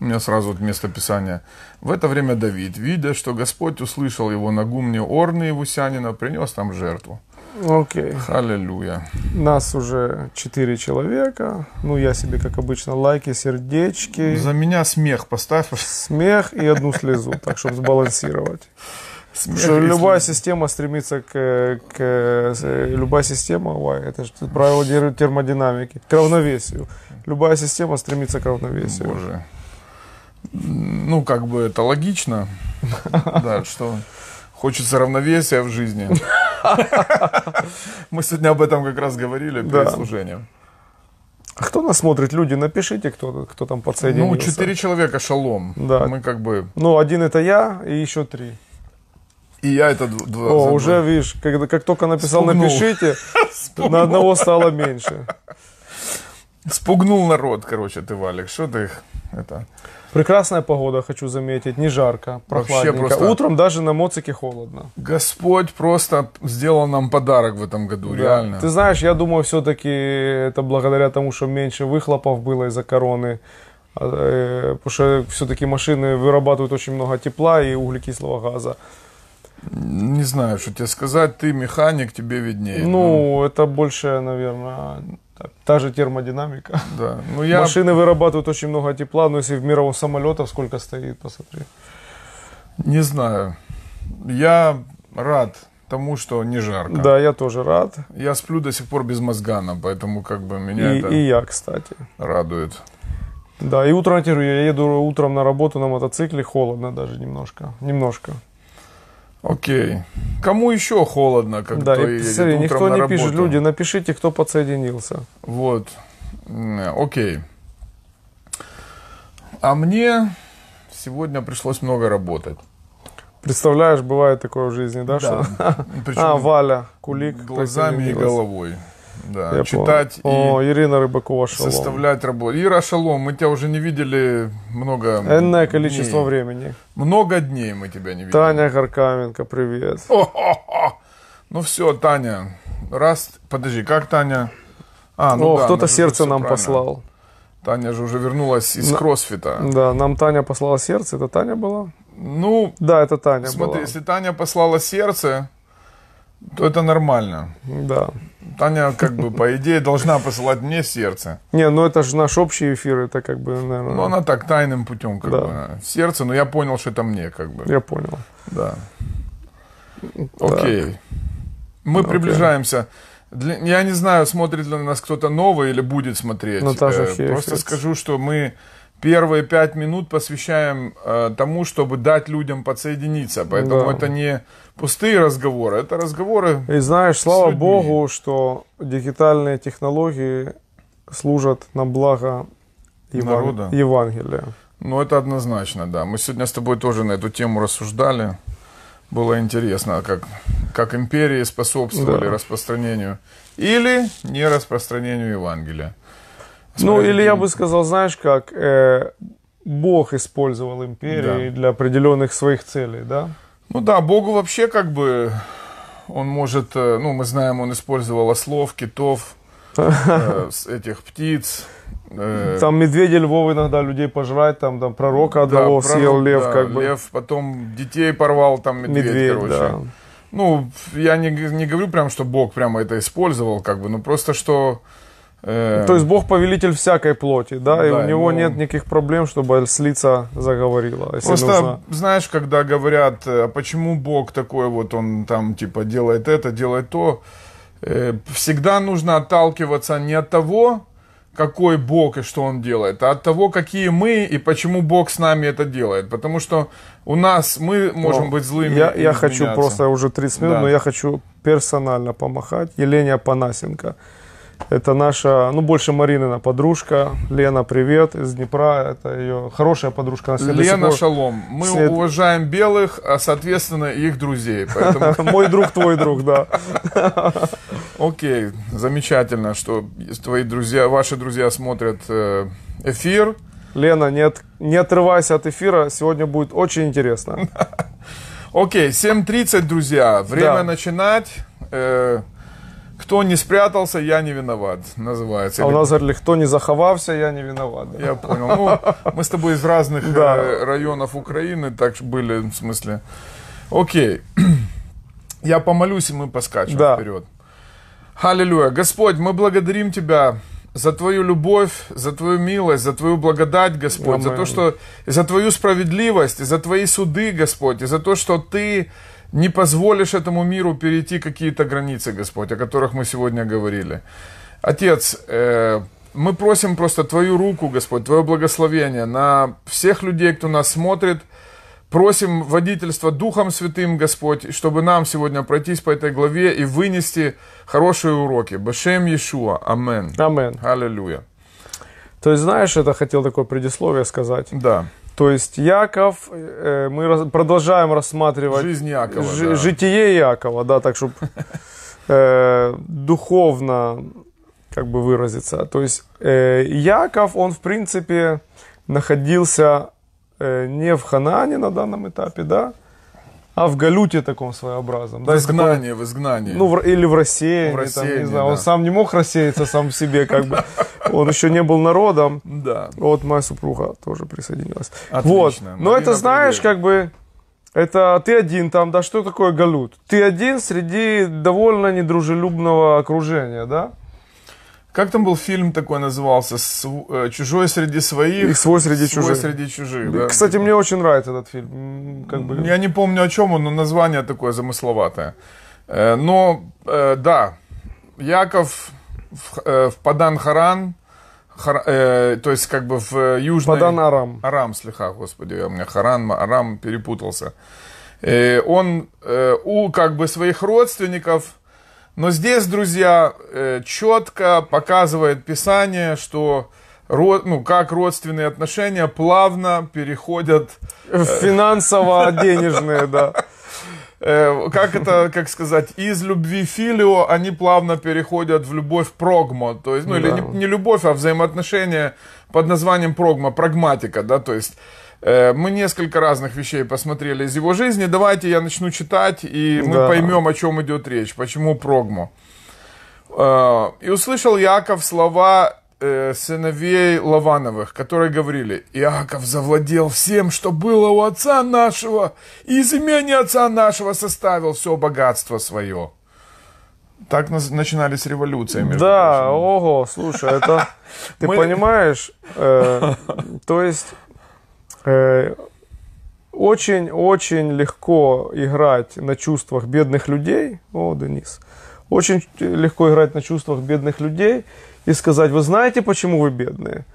У меня сразу вот местописание. В это время Давид, видя, что Господь услышал его на гумне Орны и Вусянина, принес там жертву. Окей. Okay. Аллилуйя. Нас уже четыре человека. Ну, я себе, как обычно, лайки, сердечки. За меня смех поставь. Смех и одну слезу, так, чтобы сбалансировать. Смех что любая слезу. система стремится к, к... Любая система, ой, это же правило термодинамики, к равновесию. Любая система стремится к равновесию. Боже. Ну, как бы это логично, да, что хочется равновесия в жизни. Мы сегодня об этом как раз говорили перед да. служением. Кто нас смотрит? Люди, напишите, кто, кто там подсоединился. Ну, четыре человека шалом. Да. Мы как бы... Ну, один это я и еще три. И я это два. О, уже, видишь, когда, как только написал Спугнул. «напишите», Спугнул. на одного стало меньше. Спугнул народ, короче, ты, Валик. Что ты их... Это... Прекрасная погода, хочу заметить, не жарко, прохладненько. Вообще просто... Утром даже на моцике холодно. Господь просто сделал нам подарок в этом году, да. реально. Ты знаешь, я думаю, все-таки это благодаря тому, что меньше выхлопов было из-за короны. А, э, потому что все-таки машины вырабатывают очень много тепла и углекислого газа. Не знаю, что тебе сказать. Ты механик, тебе виднее. Ну, ну. это больше, наверное... Так. Та же термодинамика. Да. Ну, я... Машины вырабатывают очень много тепла, но ну, если в мировом самолетов сколько стоит, посмотри. Не знаю. Я рад тому, что не жарко. Да, я тоже рад. Я сплю до сих пор без мозгана, ну, поэтому как бы меня и, это... И я, кстати. Радует. Да, и утром, я еду утром на работу на мотоцикле, холодно даже немножко. Немножко. Окей. Кому еще холодно, когда да, и, едет смотри, утром никто на не работу. пишет, люди, напишите, кто подсоединился. Вот. Окей. А мне сегодня пришлось много работать. Представляешь, бывает такое в жизни, да? да. Что? а, Валя, Кулик. Глазами и головой. Да, я читать помню. и О, Ирина Рыбакова Шалом. Составлять работу. Ира Шалом, мы тебя уже не видели много Энное количество дней. времени. Много дней мы тебя не видели. Таня Горкаменко, привет. О-хо-хо. Ну все, Таня, раз... Подожди, как Таня? А, ну О, да, кто-то ну, сердце нам правильно. послал. Таня же уже вернулась из На... кроссфита. Да, нам Таня послала сердце. Это Таня была? Ну, да, это Таня. Смотри, была. если Таня послала сердце, то это нормально. Да. Таня, как бы, по идее, должна посылать мне сердце. Не, ну это же наш общий эфир, это как бы, наверное... Ну она так тайным путем, как да. бы, сердце, но я понял, что это мне, как бы. Я понял. Да. Окей. Так. Мы okay. приближаемся. я не знаю, смотрит ли нас кто-то новый или будет смотреть. Наташа ну, э, Хейфельд. Просто скажу, что мы первые пять минут посвящаем э, тому, чтобы дать людям подсоединиться. Поэтому да. это не пустые разговоры, это разговоры. И знаешь, слава Богу, что дигитальные технологии служат на благо Еван... Народа. Евангелия. Ну, это однозначно, да. Мы сегодня с тобой тоже на эту тему рассуждали. Было интересно, а как, как империи способствовали да. распространению или не распространению Евангелия. Ну, или я бы сказал, знаешь как, э, Бог использовал империи да. для определенных своих целей, да? Ну да, Богу вообще как бы он может, э, ну мы знаем, он использовал ослов, китов, э, этих птиц. Э, там медведи, львов иногда людей пожрать, там, там пророка одного да, съел пророк, лев, да, как бы. Лев, потом детей порвал, там медведь, медведь короче. Да. Ну, я не, не говорю прям, что Бог прямо это использовал, как бы, ну просто что Эм. То есть Бог повелитель всякой плоти, да, и у него ну. нет никаких проблем, чтобы слиться заговорила. Просто знаешь, когда говорят, э, почему Бог такой вот, он там типа делает это, делает то, э, всегда нужно отталкиваться не от того, какой Бог и что Он делает, а от того, какие мы и почему Бог с нами это делает. Потому что у нас мы можем О, быть злыми. Я, я хочу просто уже 30 минут, да. но я хочу персонально помахать Елене Панасенко. Это наша, ну, больше Маринина подружка. Лена, привет, из Днепра. Это ее хорошая подружка. Она Лена Шалом. Мы след... уважаем белых, а, соответственно, их друзей. Мой друг, твой друг, да. Окей, замечательно, что твои друзья, ваши друзья смотрят э, эфир. Лена, не, не отрывайся от эфира, сегодня будет очень интересно. Окей, 7.30, друзья, время начинать. Э, кто не спрятался, я не виноват, называется. А у нас говорили, кто не заховався, я не виноват. Да? Я понял. Ну, мы с тобой из разных да. Э, районов Украины, так были, в смысле. Окей. Я помолюсь, и мы поскачем да. вперед. Аллилуйя. Господь, мы благодарим Тебя за Твою любовь, за Твою милость, за Твою благодать, Господь, Аминь. за то, что... За Твою справедливость, за Твои суды, Господь, и за то, что Ты не позволишь этому миру перейти какие-то границы, Господь, о которых мы сегодня говорили. Отец, э, мы просим просто Твою руку, Господь, Твое благословение на всех людей, кто нас смотрит. Просим водительства Духом Святым, Господь, чтобы нам сегодня пройтись по этой главе и вынести хорошие уроки. Башем Иешуа. Амен. Амен. Аллилуйя. То есть, знаешь, это хотел такое предисловие сказать. Да. То есть Яков, э, э мы продолжаем рассматривать жизнь Якова, ж, да. житие Якова, да, так чтобы э, духовно как бы выразиться. То есть э, Яков, он в принципе находился э, не в Ханане на данном этапе, да, а в Галюте таком своеобразном. Да, в изгнании, в изгнании. Ну, в, или в рассеянии, в рассеянии там, да. он сам не мог рассеяться сам в себе, как бы. Он еще не был народом. Да. Вот моя супруга тоже присоединилась. Отлично. Вот. Но Марина это, знаешь, как бы... Это ты один там, да что такое галут? Ты один среди довольно недружелюбного окружения, да? Как там был фильм такой назывался? Э, Чужой среди своих. И свой среди свой чужих. среди чужих. Да. Кстати, мне очень нравится этот фильм. Как бы... Я не помню о чем он, но название такое замысловатое. Э, но э, да, Яков в, э, в Падан-Харан, хар, э, то есть как бы в э, южный Падан-Арам. Арам, слегка, господи, у меня Харан, Арам перепутался. Э, он э, у как бы своих родственников, но здесь, друзья, э, четко показывает Писание, что род, ну, как родственные отношения плавно переходят... Э, в финансово-денежные, да. Э, как это, как сказать, из любви филио они плавно переходят в любовь прогмо, то есть, ну, да. или не, не любовь, а взаимоотношения под названием прогмо, прагматика, да, то есть, э, мы несколько разных вещей посмотрели из его жизни, давайте я начну читать, и мы да. поймем, о чем идет речь, почему прогмо. Э, и услышал Яков слова Э, сыновей Лавановых, которые говорили, Иаков завладел всем, что было у отца нашего, и из имени отца нашего составил все богатство свое. Так начинались революции. Между да, прочим. ого, слушай, это ты Мы... понимаешь, э, то есть очень-очень э, легко играть на чувствах бедных людей. О, Денис. Очень легко играть на чувствах бедных людей и сказать, вы знаете, почему вы бедные?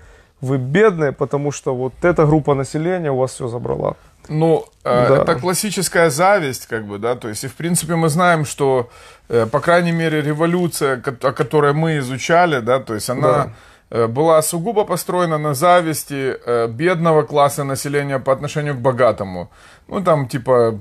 Вы бедные, потому что вот эта группа населения у вас все забрала. Ну, э, да. это классическая зависть, как бы, да, то есть, и в принципе мы знаем, что, э, по крайней мере, революция, о которой мы изучали, да, то есть она... Да Э, была сугубо построена на зависти э, бедного класса населения по отношению к богатому. Ну, там, типа...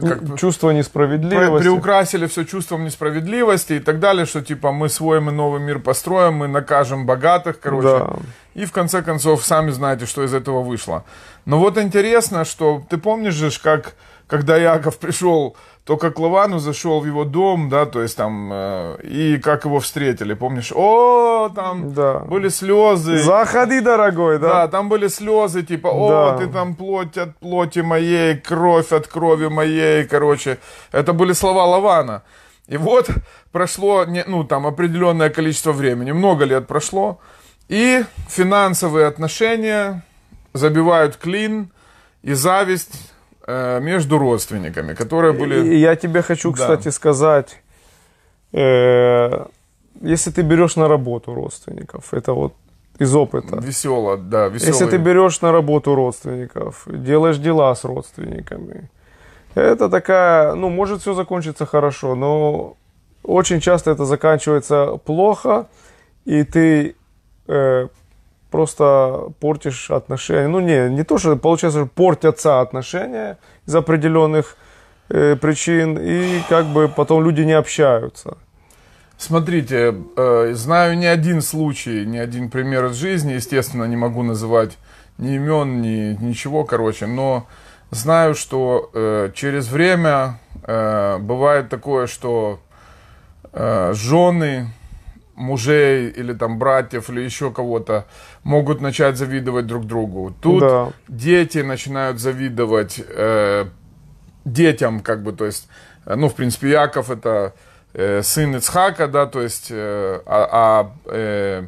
Как, Чувство несправедливости. Приукрасили все чувством несправедливости и так далее, что, типа, мы свой мы новый мир построим, мы накажем богатых, короче. Да. И, в конце концов, сами знаете, что из этого вышло. Но вот интересно, что... Ты помнишь же, как когда Яков пришел, только как Лавану зашел в его дом, да, то есть там, э, и как его встретили, помнишь? О, там да. были слезы. Заходи, дорогой, да? Да, там были слезы, типа, о, да. ты там плоть от плоти моей, кровь от крови моей, короче. Это были слова Лавана. И вот прошло, ну, там определенное количество времени, много лет прошло, и финансовые отношения забивают клин, и зависть Э, между родственниками, которые были... Я тебе хочу, кстати, да. сказать, э, если ты берешь на работу родственников, это вот из опыта. Весело, да, весело. Если ты берешь на работу родственников, делаешь дела с родственниками, это такая, ну, может все закончиться хорошо, но очень часто это заканчивается плохо, и ты э, просто портишь отношения. Ну, не, не то, что получается, что портятся отношения из определенных э, причин, и как бы потом люди не общаются. Смотрите, э, знаю не один случай, не один пример из жизни, естественно, не могу называть ни имен, ни ничего, короче, но знаю, что э, через время э, бывает такое, что э, жены мужей или там братьев или еще кого-то могут начать завидовать друг другу. Тут да. дети начинают завидовать э, детям, как бы, то есть, э, ну, в принципе, Яков это э, сын Ицхака, да, то есть, э, а, а э,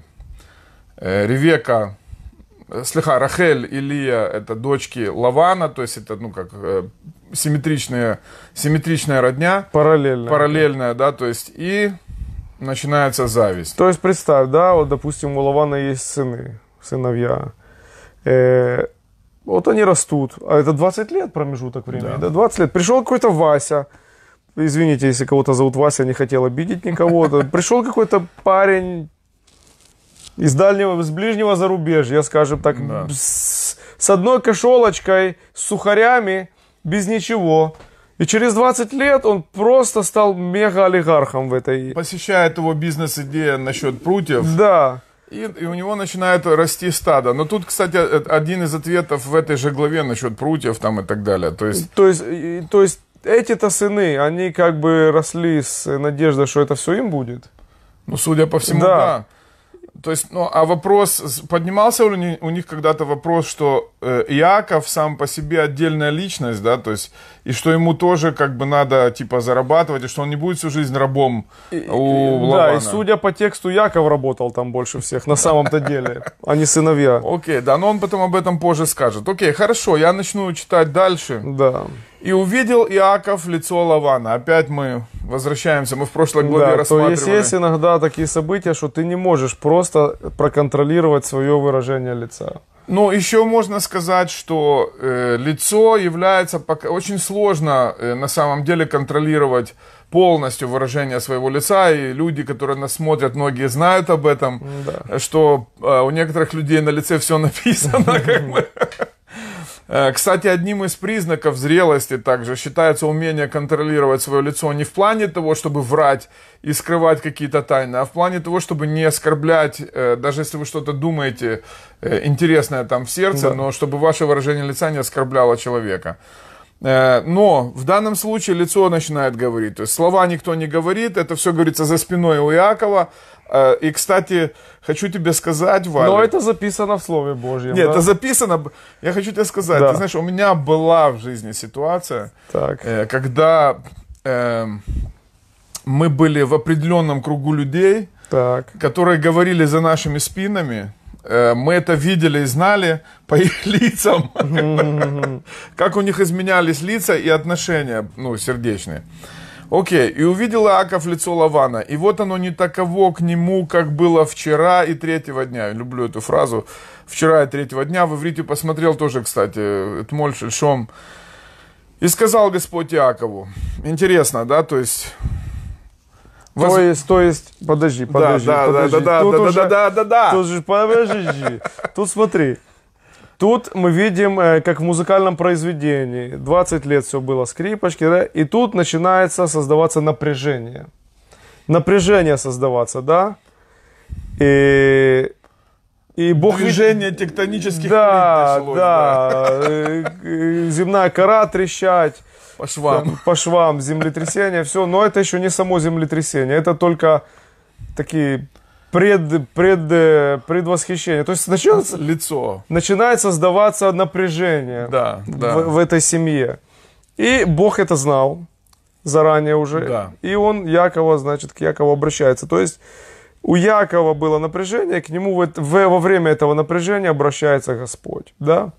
э, Ревека, э, слегка Рахель и Лия это дочки Лавана, то есть это, ну, как э, симметричная, симметричная родня. Параллельная. Параллельная, да, то есть, и Начинается зависть. То есть представь, да, вот, допустим, у Лавана есть сыны, сыновья. Э, вот они растут, а это 20 лет промежуток времени, да, да 20 лет. Пришел какой-то Вася, извините, если кого-то зовут Вася, не хотел обидеть никого. Пришел какой-то парень из дальнего, из ближнего зарубежья, скажем так, да. с, с одной кошелочкой, с сухарями, без ничего. И через 20 лет он просто стал мега-олигархом в этой... Посещает его бизнес-идея насчет прутьев. Да. И, и у него начинает расти стадо. Но тут, кстати, э, один из ответов в этой же главе насчет прутьев там и так далее. То есть, то есть, то есть эти-то сыны, они как бы росли с надеждой, что это все им будет. Ну, судя по всему, да. да. То есть, ну, а вопрос, поднимался у них, у них когда-то вопрос, что э, Иаков сам по себе отдельная личность, да, то есть, и что ему тоже как бы надо, типа, зарабатывать, и что он не будет всю жизнь рабом и, у и, Да, и судя по тексту, Яков работал там больше всех, на самом-то деле, а не сыновья. Окей, да, но он потом об этом позже скажет. Окей, хорошо, я начну читать дальше. Да. И увидел Иаков лицо Лавана. Опять мы возвращаемся, мы в прошлой главе да, рассматривали. То есть есть иногда такие события, что ты не можешь просто проконтролировать свое выражение лица. Ну, еще можно сказать, что э, лицо является пока очень сложно э, на самом деле контролировать полностью выражение своего лица, и люди, которые нас смотрят, многие знают об этом, да. что э, у некоторых людей на лице все написано, как бы. Э, кстати, одним из признаков зрелости также считается умение контролировать свое лицо не в плане того, чтобы врать и скрывать какие-то тайны, а в плане того, чтобы не оскорблять, э, даже если вы что-то думаете э, интересное там в сердце, да. но чтобы ваше выражение лица не оскорбляло человека. Но в данном случае лицо начинает говорить. То есть слова никто не говорит, это все говорится за спиной у Иакова, Э, и, кстати, хочу тебе сказать, Валя... Но это записано в Слове Божьем, Нет, да? это записано... Я хочу тебе сказать, да. ты знаешь, у меня была в жизни ситуация, так. Э, когда э, мы были в определенном кругу людей, так. которые говорили за нашими спинами, э, мы это видели и знали по их лицам, как у них изменялись лица и отношения, ну, сердечные. Окей, и увидел Иаков лицо Лавана, и вот оно не таково к нему, как было вчера и третьего дня. Люблю эту фразу. Вчера и третьего дня. В иврите посмотрел тоже, кстати, Этмоль Шельшом. И сказал Господь Иакову. Интересно, да, то есть... Воз... То есть, то есть, подожди, подожди, да, да, подожди. Да, да, да, да, да, да, да, да. Тут же, подожди, тут смотри. Тут мы видим, э, как в музыкальном произведении, 20 лет все было скрипочки, да, и тут начинается создаваться напряжение. Напряжение создаваться, да? И, и Бог... Движение тектонических да, началось, да, да. Э, э, земная кора трещать. По швам. Там, по швам, землетрясение, все. Но это еще не само землетрясение, это только такие пред, пред, э, предвосхищение. То есть сначала лицо. Начинает создаваться напряжение да, да. В, в этой семье. И Бог это знал заранее уже. Да. И он Якова, значит, к Якову обращается. То есть у Якова было напряжение, к нему в, в, во время этого напряжения обращается Господь. Да?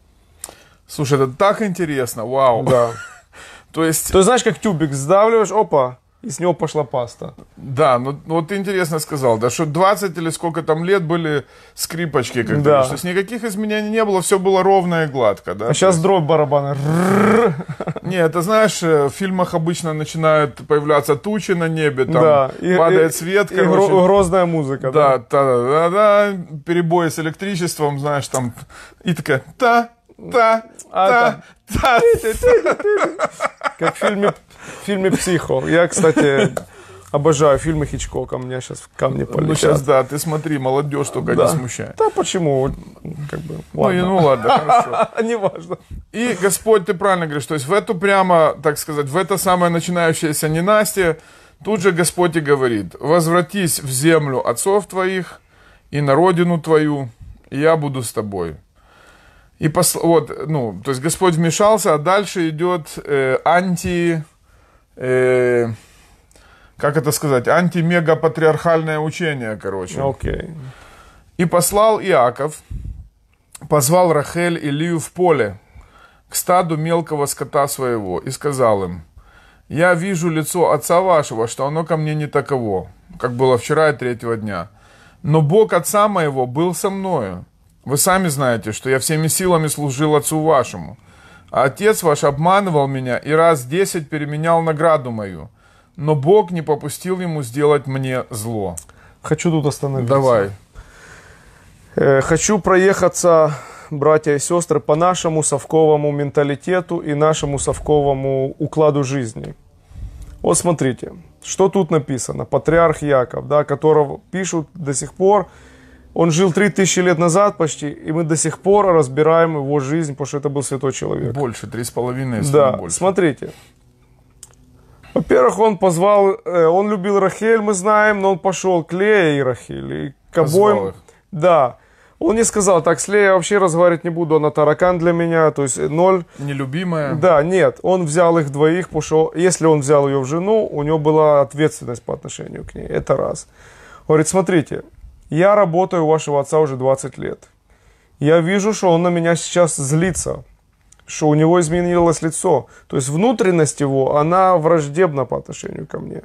Слушай, это так интересно, вау. Да. То есть... То есть, знаешь, как тюбик сдавливаешь, опа, и с него пошла паста. Да, ну, ну вот ты интересно сказал, да, что 20 или сколько там лет были скрипочки, как да. то есть никаких изменений не было, все было ровно и гладко, да. А сейчас есть... дробь барабана. Нет, это знаешь, э, в фильмах обычно начинают появляться тучи на небе, там да. и, падает и, свет, и, короче. И грозная музыка. Да, да, да, да, да, перебои с электричеством, знаешь, там, и такая, та, та, а, та, та, та. Как в фильме в фильме «Психо». Я, кстати, Обожаю фильмы Хичкока, у меня сейчас камни ну, полетят. Ну сейчас, да, ты смотри, молодежь только да. не смущает. Да почему? Как бы, ну, ладно. Ну, ну ладно, хорошо. Неважно. И Господь, ты правильно говоришь, то есть в эту прямо, так сказать, в это самое начинающееся ненастье, тут же Господь и говорит, возвратись в землю отцов твоих и на родину твою, и я буду с тобой. И посл... вот, ну, то есть Господь вмешался, а дальше идет э, анти э, как это сказать, антимегапатриархальное учение, короче. Okay. И послал Иаков, позвал Рахель и Лию в поле к стаду мелкого скота своего и сказал им, «Я вижу лицо отца вашего, что оно ко мне не таково, как было вчера и третьего дня. Но Бог отца моего был со мною. Вы сами знаете, что я всеми силами служил отцу вашему» Отец ваш обманывал меня и раз десять переменял награду мою, но Бог не попустил ему сделать мне зло. Хочу тут остановиться. Давай. Э, хочу проехаться, братья и сестры, по нашему совковому менталитету и нашему совковому укладу жизни. Вот смотрите, что тут написано. Патриарх Яков, да, которого пишут до сих пор, он жил 3000 лет назад почти, и мы до сих пор разбираем его жизнь, потому что это был святой человек. Больше, три с половиной, да. больше. смотрите. Во-первых, он позвал, э, он любил Рахель, мы знаем, но он пошел к Лее и Рахель, и к обоим. Да. Он не сказал, так, с Леей я вообще разговаривать не буду, она таракан для меня, то есть э, ноль. Нелюбимая. Да, нет, он взял их двоих, потому что если он взял ее в жену, у него была ответственность по отношению к ней, это раз. говорит, смотрите, я работаю у вашего отца уже 20 лет. Я вижу, что он на меня сейчас злится, что у него изменилось лицо. То есть внутренность его, она враждебна по отношению ко мне.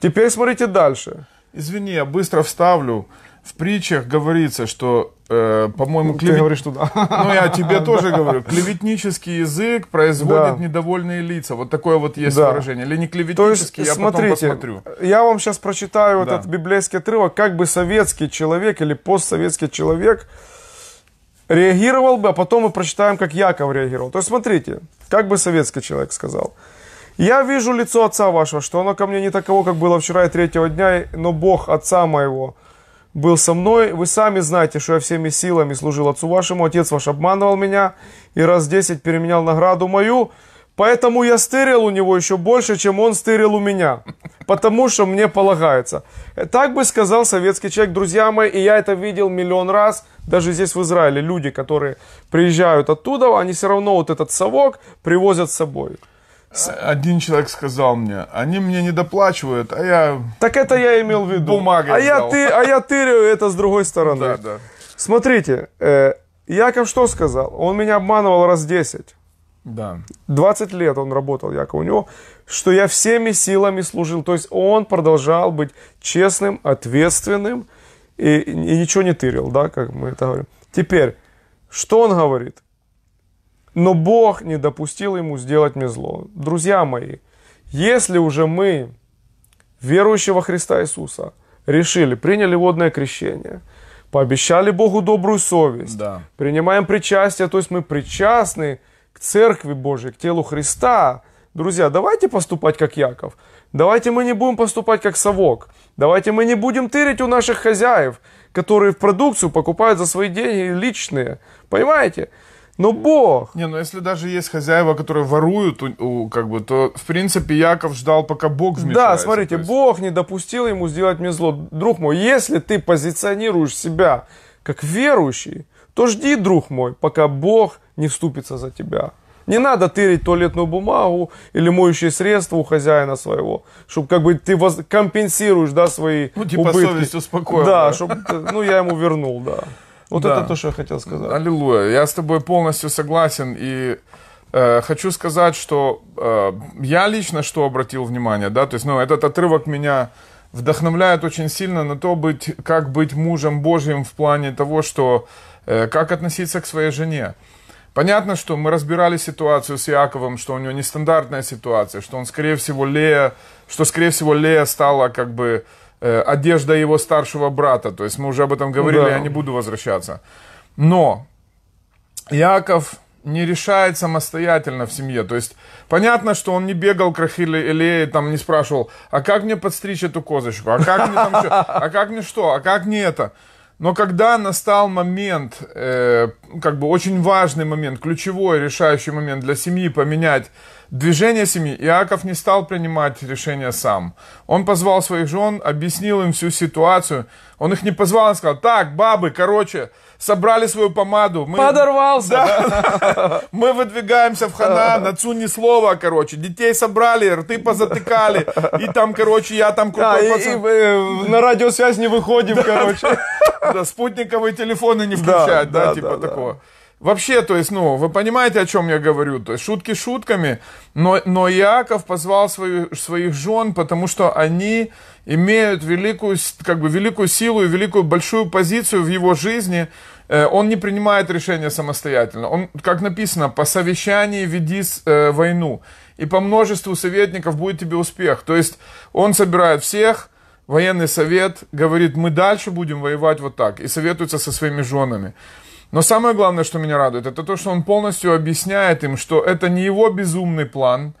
Теперь смотрите дальше. Извини, я быстро вставлю в притчах говорится, что, э, по-моему, клевет... говоришь, что да. Ну, я тебе тоже говорю. Клеветнический язык производит недовольные лица. Вот такое вот есть выражение. Или не клеветнический, То есть, я смотрите, потом посмотрю. Я вам сейчас прочитаю да. этот библейский отрывок, как бы советский человек или постсоветский человек реагировал бы, а потом мы прочитаем, как Яков реагировал. То есть смотрите, как бы советский человек сказал. «Я вижу лицо отца вашего, что оно ко мне не таково, как было вчера и третьего дня, но Бог отца моего» был со мной. Вы сами знаете, что я всеми силами служил Отцу вашему. Отец ваш обманывал меня и раз десять переменял награду мою. Поэтому я стырил у него еще больше, чем он стырил у меня. Потому что мне полагается. Так бы сказал советский человек, друзья мои, и я это видел миллион раз, даже здесь в Израиле. Люди, которые приезжают оттуда, они все равно вот этот совок привозят с собой. Один человек сказал мне, они мне не доплачивают, а я... Так это я имел в виду. Бумага. А я, ты, а я тырю это с другой стороны. Да, да. Смотрите, э, Яков что сказал? Он меня обманывал раз 10. Да. 20 лет он работал, Яков, у него, что я всеми силами служил. То есть он продолжал быть честным, ответственным и, и ничего не тырил, да, как мы это говорим. Теперь, что он говорит? но Бог не допустил ему сделать мне зло. Друзья мои, если уже мы, верующего Христа Иисуса, решили, приняли водное крещение, пообещали Богу добрую совесть, да. принимаем причастие, то есть мы причастны к Церкви Божьей, к телу Христа. Друзья, давайте поступать как Яков. Давайте мы не будем поступать как совок. Давайте мы не будем тырить у наших хозяев, которые в продукцию покупают за свои деньги личные. Понимаете? Ну Бог. Не, ну если даже есть хозяева, которые воруют, у, у, как бы, то в принципе Яков ждал, пока Бог вмешается. Да, смотрите, есть... Бог не допустил ему сделать мне зло. Друг мой, если ты позиционируешь себя как верующий, то жди, друг мой, пока Бог не вступится за тебя. Не надо тырить туалетную бумагу или моющие средства у хозяина своего, чтобы как бы ты воз... компенсируешь, да, свои Ну, типа убытки. совесть успокоила. Да, да. чтобы, ну, я ему вернул, да. Вот да. это то, что я хотел сказать. Аллилуйя. Я с тобой полностью согласен. И э, хочу сказать, что э, я лично что обратил внимание, да, то есть, ну, этот отрывок меня вдохновляет очень сильно на то, быть, как быть мужем Божьим в плане того, что э, как относиться к своей жене. Понятно, что мы разбирали ситуацию с Яковом, что у него нестандартная ситуация, что он, скорее всего, Лея, что, скорее всего, Лея стала как бы Э, одежда его старшего брата. То есть мы уже об этом говорили, ну да. я не буду возвращаться. Но Яков не решает самостоятельно в семье. То есть понятно, что он не бегал к Рахиле Илее, там не спрашивал, а как мне подстричь эту козочку, а как мне, там, а как мне что, а как мне это. Но когда настал момент, э, как бы очень важный момент, ключевой решающий момент для семьи поменять Движение семьи. Иаков не стал принимать решение сам. Он позвал своих жен, объяснил им всю ситуацию. Он их не позвал, он сказал, так, бабы, короче, собрали свою помаду. Мы... Подорвался. Да, мы выдвигаемся в хана отцу ни слова, короче. Детей собрали, рты позатыкали. И там, короче, я там а, крутой да, пацан. И, и, э, на радиосвязь не выходим, короче. Да, спутниковые телефоны не включать, да, типа такого. Вообще, то есть, ну, вы понимаете, о чем я говорю? То есть, шутки шутками, но, но Иаков позвал свою, своих жен, потому что они имеют великую, как бы, великую силу и великую большую позицию в его жизни. Э, он не принимает решения самостоятельно. Он, как написано, по совещании веди э, войну, и по множеству советников будет тебе успех. То есть, он собирает всех, военный совет говорит, мы дальше будем воевать вот так, и советуется со своими женами. Но самое главное, что меня радует, это то, что он полностью объясняет им, что это не его безумный план,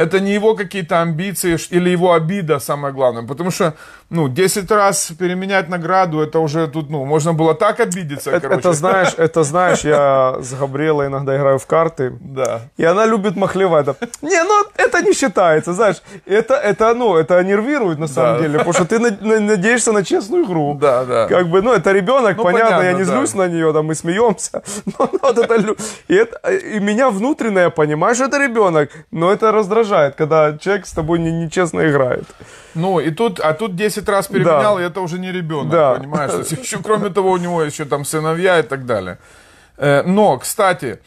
это не его какие-то амбиции или его обида, самое главное. Потому что, ну, 10 раз переменять награду, это уже тут, ну, можно было так обидеться, это, короче. Это знаешь, это знаешь, я с Габриэлой иногда играю в карты. Да. И она любит махлевать. Не, ну, это не считается, знаешь. Это, это, ну, это нервирует на самом да. деле, потому что ты надеешься на честную игру. Да, да. Как бы, ну, это ребенок, ну, понятно, понятно, я не да. злюсь на нее, да, мы смеемся. Но, но вот это, и, это, и меня внутренне, я понимаю, что это ребенок, но это раздражает раздражает, когда человек с тобой не, нечестно играет. Ну, и тут, а тут 10 раз переменял, да. и это уже не ребенок, да. понимаешь? Еще, кроме того, у него еще там сыновья и так далее. Э, но, кстати,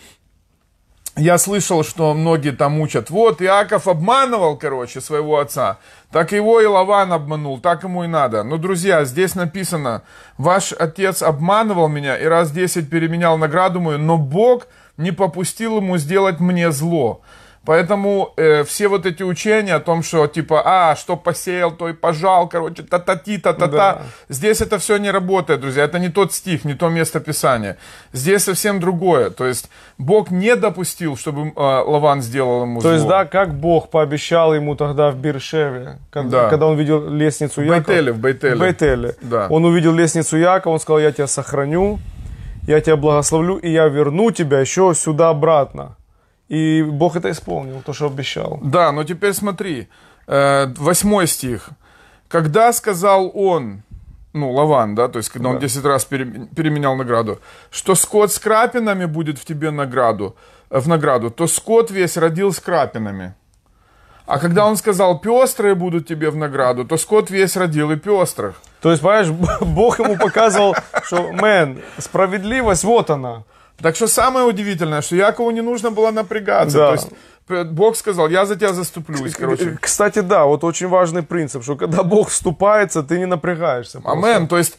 я слышал, что многие там учат. Вот, Иаков обманывал, короче, своего отца. Так его и Лаван обманул, так ему и надо. Но, друзья, здесь написано, ваш отец обманывал меня и раз десять переменял награду мою, но Бог не попустил ему сделать мне зло. Поэтому э, все вот эти учения о том, что типа, а, что посеял, то и пожал, короче, та-та-ти, та-та-та, да. здесь это все не работает, друзья. Это не тот стих, не то место Писания. Здесь совсем другое. То есть Бог не допустил, чтобы э, Лаван сделал ему зло. То есть, да, как Бог пообещал ему тогда в Биршеве, когда, да. когда он видел лестницу Якова. В Бейтеле, в Бейтеле. В Бейтеле. Да. Он увидел лестницу Якова, он сказал, я тебя сохраню, я тебя благословлю, и я верну тебя еще сюда обратно. И Бог это исполнил, то, что обещал. Да, но теперь смотри, э, восьмой стих. Когда сказал он, ну, Лаван, да, то есть, когда да. он 10 раз переменял награду, что скот с крапинами будет в тебе награду, э, в награду, то скот весь родил с крапинами. А когда он сказал, пестрые будут тебе в награду, то скот весь родил и пестрых. То есть, понимаешь, Бог ему показывал, что, мэн, справедливость, вот она. Так что самое удивительное, что Якову не нужно было напрягаться. Да. То есть Бог сказал, я за тебя заступлюсь, короче. Кстати, да, вот очень важный принцип, что когда Бог вступается, ты не напрягаешься. Просто. Амен, то есть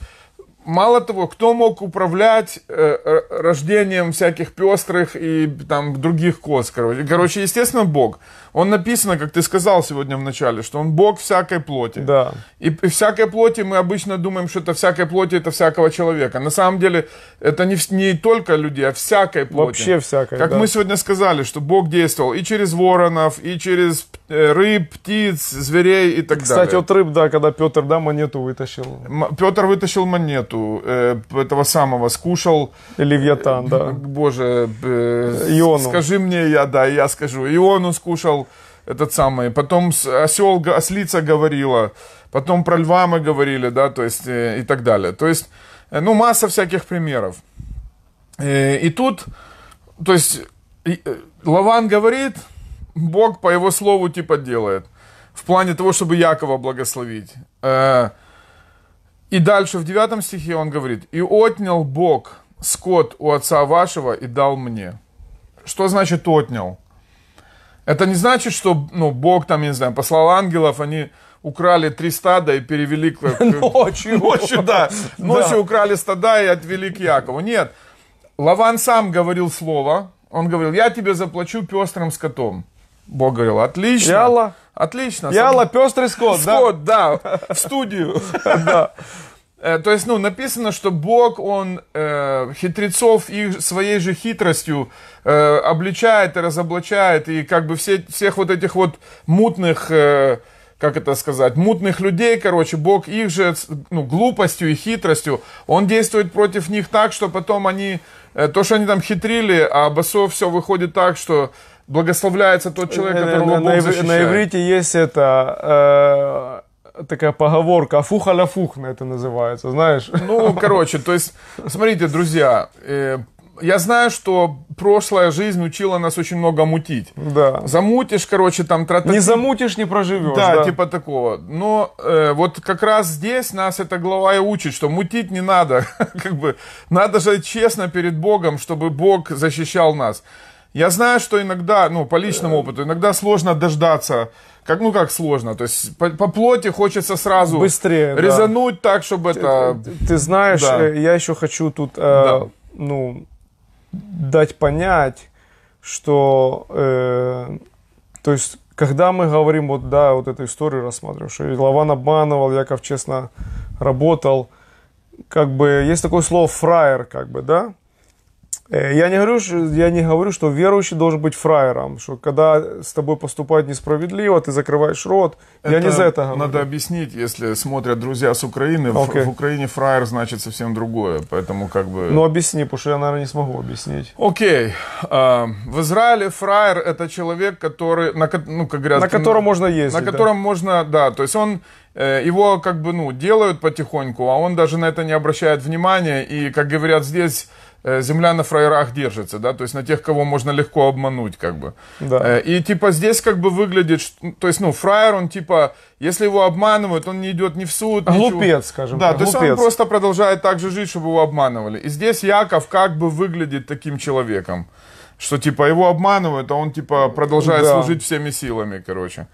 мало того, кто мог управлять э, э рождением всяких пестрых и там других коз, короче. Короче, естественно, Бог. Он написано, как ты сказал сегодня в начале, что он Бог всякой плоти. Да. И, и всякой плоти мы обычно думаем, что это всякой плоти, это всякого человека. На самом деле, это не, не только люди, а всякой плоти. Вообще всякой, Как да. мы сегодня сказали, что Бог действовал и через воронов, и через э, рыб, птиц, зверей и так Кстати, далее. Кстати, вот рыб, да, когда Петр, да, монету вытащил. Петр вытащил монету эту, э, этого самого скушал. Левиатан, э, да. Боже, э, Иону. скажи мне, я, да, я скажу. Иону скушал этот самый. Потом осел, ослица говорила. Потом про льва мы говорили, да, то есть э, и так далее. То есть, э, ну, масса всяких примеров. Э, и тут, то есть, э, Лаван говорит, Бог по его слову типа делает. В плане того, чтобы Якова благословить. Э, и дальше в 9 стихе он говорит, «И отнял Бог скот у отца вашего и дал мне». Что значит «отнял»? Это не значит, что ну, Бог там, я не знаю, послал ангелов, они украли три стада и перевели к... Ночью. Ночью, да. Ночью украли стада и отвели к Якову. Нет. Лаван сам говорил слово. Он говорил, я тебе заплачу пестрым скотом. Бог говорил, отлично. Яла. Отлично. Яла, пестрый скот, скот да? Скот, да, в студию. Да. Э, то есть, ну, написано, что Бог, он э, хитрецов их своей же хитростью э, обличает и разоблачает, и как бы все, всех вот этих вот мутных, э, как это сказать, мутных людей, короче, Бог их же ну, глупостью и хитростью, он действует против них так, что потом они, э, то, что они там хитрили, а басов все выходит так, что благословляется тот человек, э, э, которого на, Бог защищает. На иврите есть это... Э такая поговорка, фух аля фух на это называется, знаешь? Ну, короче, то есть, смотрите, друзья, э, я знаю, что прошлая жизнь учила нас очень много мутить. Да. Замутишь, короче, там... Тра Не замутишь, не проживешь. Да, да. типа такого. Но э, вот как раз здесь нас эта глава и учит, что мутить не надо. как бы надо же честно перед Богом, чтобы Бог защищал нас. Я знаю, что иногда, ну, по личному опыту, иногда сложно дождаться как, ну как сложно, то есть по, по плоти хочется сразу Быстрее, резануть да. так, чтобы это... Ты, ты знаешь, да. Э, я еще хочу тут, э, да. ну, дать понять, что, э, то есть, когда мы говорим, вот, да, вот эту историю рассматриваем, что Лаван обманывал, Яков честно работал, как бы, есть такое слово фраер, как бы, да, Э, я не, говорю, я не говорю, что верующий должен быть фраером, что когда с тобой поступают несправедливо, ты закрываешь рот. Это я не за это говорю. Надо объяснить, если смотрят друзья с Украины, okay. в, в Украине фраер значит совсем другое, поэтому как бы... Ну объясни, потому что я, наверное, не смогу объяснить. Окей. Okay. А, в Израиле фраер это человек, который... На, ну, как говорят, на котором на, можно ездить. На котором да. можно, да, то есть он э, его как бы, ну, делают потихоньку, а он даже на это не обращает внимания. И, как говорят здесь, Э, земля на фраерах держится, да, то есть на тех, кого можно легко обмануть, как бы. Да. Э, и типа здесь как бы выглядит, ну, то есть, ну, фраер, он типа, если его обманывают, он не идет ни в суд, Глупец, ничего. скажем Да, так, то есть он просто продолжает так же жить, чтобы его обманывали. И здесь Яков как бы выглядит таким человеком, что типа его обманывают, а он типа продолжает да. служить всеми силами, короче.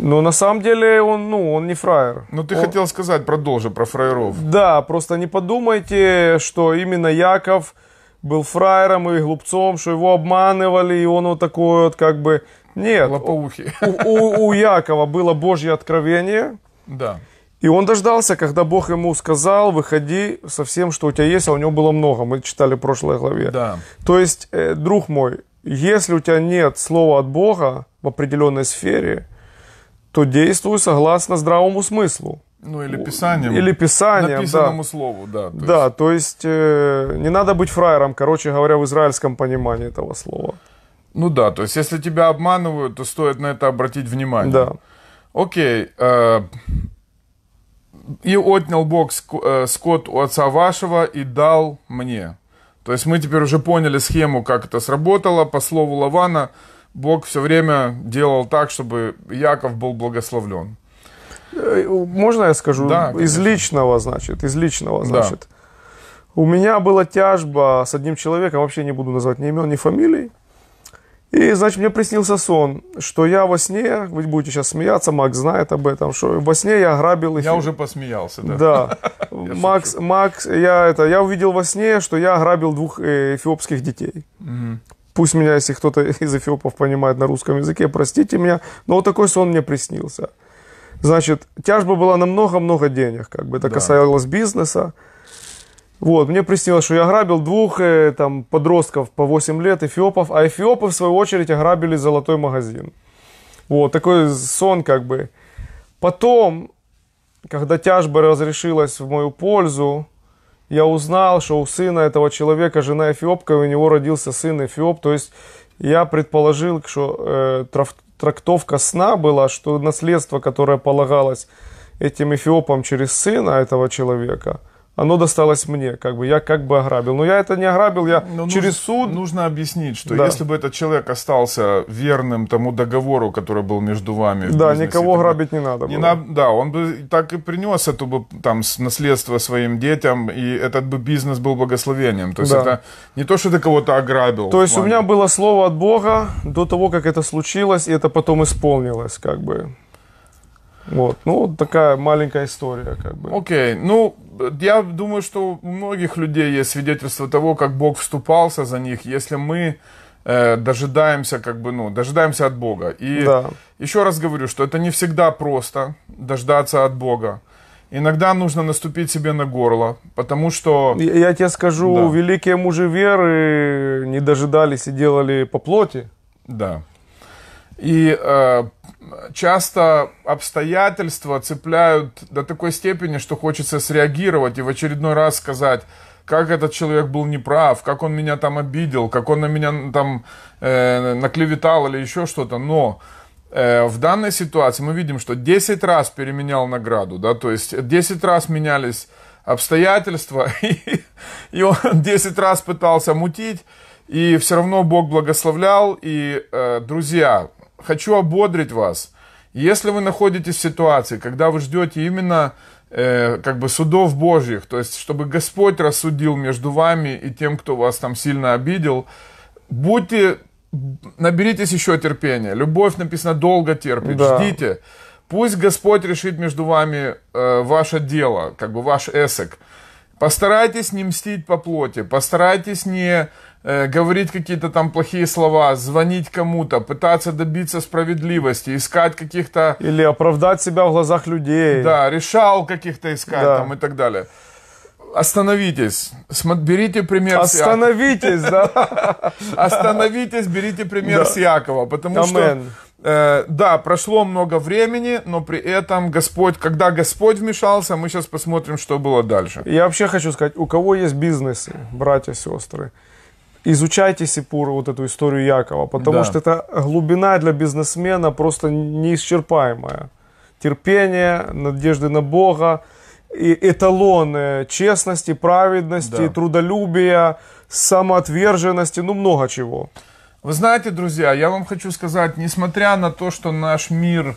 Но на самом деле он, ну, он не фраер. Но ну, ты он... хотел сказать, продолжи, про фраеров. Да, просто не подумайте, что именно Яков был фраером и глупцом, что его обманывали, и он вот такой вот как бы... Нет, Лопоухи. У, у, у Якова было Божье откровение. Да. И он дождался, когда Бог ему сказал, выходи со всем, что у тебя есть, а у него было много. Мы читали в прошлой главе. Да. То есть, э, друг мой, если у тебя нет слова от Бога в определенной сфере, то действую согласно здравому смыслу. Ну, или писанием. Или писанием, Написанному да. слову, да. То есть. да, то есть э, не надо быть фраером, короче говоря, в израильском понимании этого слова. Ну да, то есть если тебя обманывают, то стоит на это обратить внимание. Да. Окей. Э, и отнял Бог э, скот у отца вашего и дал мне. То есть мы теперь уже поняли схему, как это сработало. По слову Лавана, Бог все время делал так, чтобы Яков был благословлен. Э, можно я скажу? Да, конечно. из личного, значит, из личного, значит. Да. У меня была тяжба с одним человеком, вообще не буду называть ни имен, ни фамилий. И, значит, мне приснился сон, что я во сне, вы будете сейчас смеяться, Макс знает об этом, что во сне я грабил их. Я уже посмеялся, да. Да. Макс, Макс, я это, я увидел во сне, что я грабил двух э, эфиопских детей. Пусть меня, если кто-то из эфиопов понимает на русском языке, простите меня, но вот такой сон мне приснился. Значит, тяжба была на много-много денег, как бы это да. касалось бизнеса. Вот, мне приснилось, что я грабил двух э, там, подростков по 8 лет, эфиопов, а эфиопы, в свою очередь, ограбили золотой магазин. Вот, такой сон как бы. Потом, когда тяжба разрешилась в мою пользу, я узнал, что у сына этого человека жена Эфиопка, и у него родился сын Эфиоп. То есть я предположил, что э, трактовка сна была, что наследство, которое полагалось этим эфиопам через сына этого человека – оно досталось мне, как бы я как бы ограбил. Но я это не ограбил, я Но ну, через нужно, суд... Нужно объяснить, что да. если бы этот человек остался верным тому договору, который был между вами... Да, бизнесе, никого тогда, грабить не надо было. на, да, он бы так и принес это бы там наследство своим детям, и этот бы бизнес был благословением. То есть да. это не то, что ты кого-то ограбил. То есть у меня было слово от Бога до того, как это случилось, и это потом исполнилось, как бы. Вот, ну, вот такая маленькая история, как бы. Окей, okay. ну, я думаю, что у многих людей есть свидетельство того, как Бог вступался за них, если мы э, дожидаемся, как бы, ну, дожидаемся от Бога. И да. еще раз говорю, что это не всегда просто дождаться от Бога. Иногда нужно наступить себе на горло, потому что... Я, я тебе скажу, да. великие мужи веры не дожидались и делали по плоти. Да. И э, часто обстоятельства цепляют до такой степени, что хочется среагировать и в очередной раз сказать, как этот человек был неправ, как он меня там обидел, как он на меня там э, наклеветал или еще что-то. Но э, в данной ситуации мы видим, что 10 раз переменял награду, да, то есть 10 раз менялись обстоятельства, и, и он 10 раз пытался мутить, и все равно Бог благословлял, и, э, друзья, хочу ободрить вас. Если вы находитесь в ситуации, когда вы ждете именно э, как бы судов Божьих, то есть чтобы Господь рассудил между вами и тем, кто вас там сильно обидел, будьте, наберитесь еще терпения. Любовь написано долго терпит, да. ждите. Пусть Господь решит между вами э, ваше дело, как бы ваш эсек. Постарайтесь не мстить по плоти, постарайтесь не Э, говорить какие-то там плохие слова, звонить кому-то, пытаться добиться справедливости, искать каких-то... Или оправдать себя в глазах людей. Да, решал каких-то искать да. там и так далее. Остановитесь, берите пример Остановитесь, да. Остановитесь, берите пример с Якова, потому что Э, да, прошло много времени, но при этом Господь, когда Господь вмешался, мы сейчас посмотрим, что было дальше. Я вообще хочу сказать, у кого есть бизнесы, братья, сестры, изучайте Сипуру, вот эту историю Якова, потому да. что это глубина для бизнесмена просто неисчерпаемая. Терпение, надежды на Бога, и эталоны честности, праведности, да. трудолюбия, самоотверженности, ну много чего. Вы знаете, друзья, я вам хочу сказать, несмотря на то, что наш мир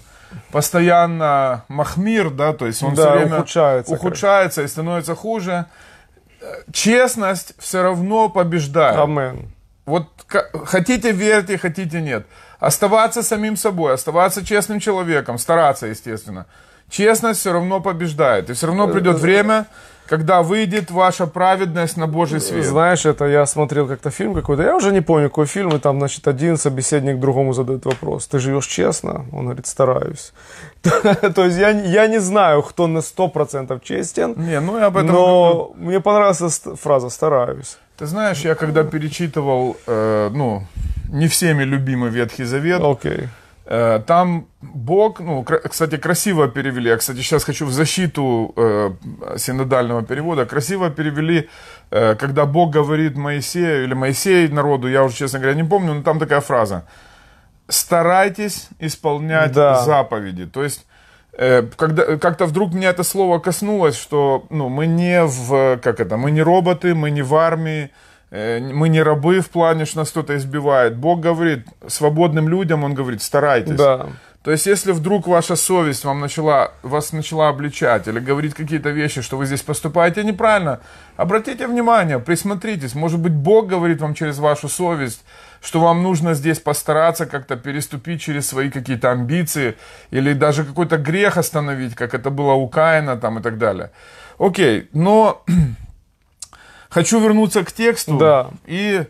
постоянно махмир, да, то есть он да, все время ухудшается, ухудшается и становится хуже, честность все равно побеждает. Амен. Вот хотите верьте, хотите нет. Оставаться самим собой, оставаться честным человеком, стараться, естественно. Честность все равно побеждает. И все равно придет время, когда выйдет ваша праведность на Божий э, свет. Знаешь, это я смотрел как-то фильм какой-то, я уже не помню, какой фильм, и там, значит, один собеседник другому задает вопрос, ты живешь честно? Он говорит, стараюсь. То есть я, я не знаю, кто на 100% честен, не, ну, я об этом но мне понравилась фраза «стараюсь». Ты знаешь, я когда перечитывал, э, ну, не всеми любимый Ветхий Завет, okay. Э, там Бог, ну, кстати, красиво перевели, я, кстати, сейчас хочу в защиту э, синодального перевода, красиво перевели, э, когда Бог говорит Моисею или Моисей народу, я уже, честно говоря, не помню, но там такая фраза, старайтесь исполнять да. заповеди, то есть э, когда как-то вдруг меня это слово коснулось, что ну мы не в как это, мы не роботы, мы не в армии, Э, мы не рабы в плане, что нас кто-то избивает. Бог говорит свободным людям, Он говорит, старайтесь. Да. То есть, если вдруг ваша совесть вам начала, вас начала обличать или говорить какие-то вещи, что вы здесь поступаете неправильно, обратите внимание, присмотритесь. Может быть, Бог говорит вам через вашу совесть, что вам нужно здесь постараться как-то переступить через свои какие-то амбиции или даже какой-то грех остановить, как это было у Каина там и так далее. Окей, но хочу вернуться к тексту да. и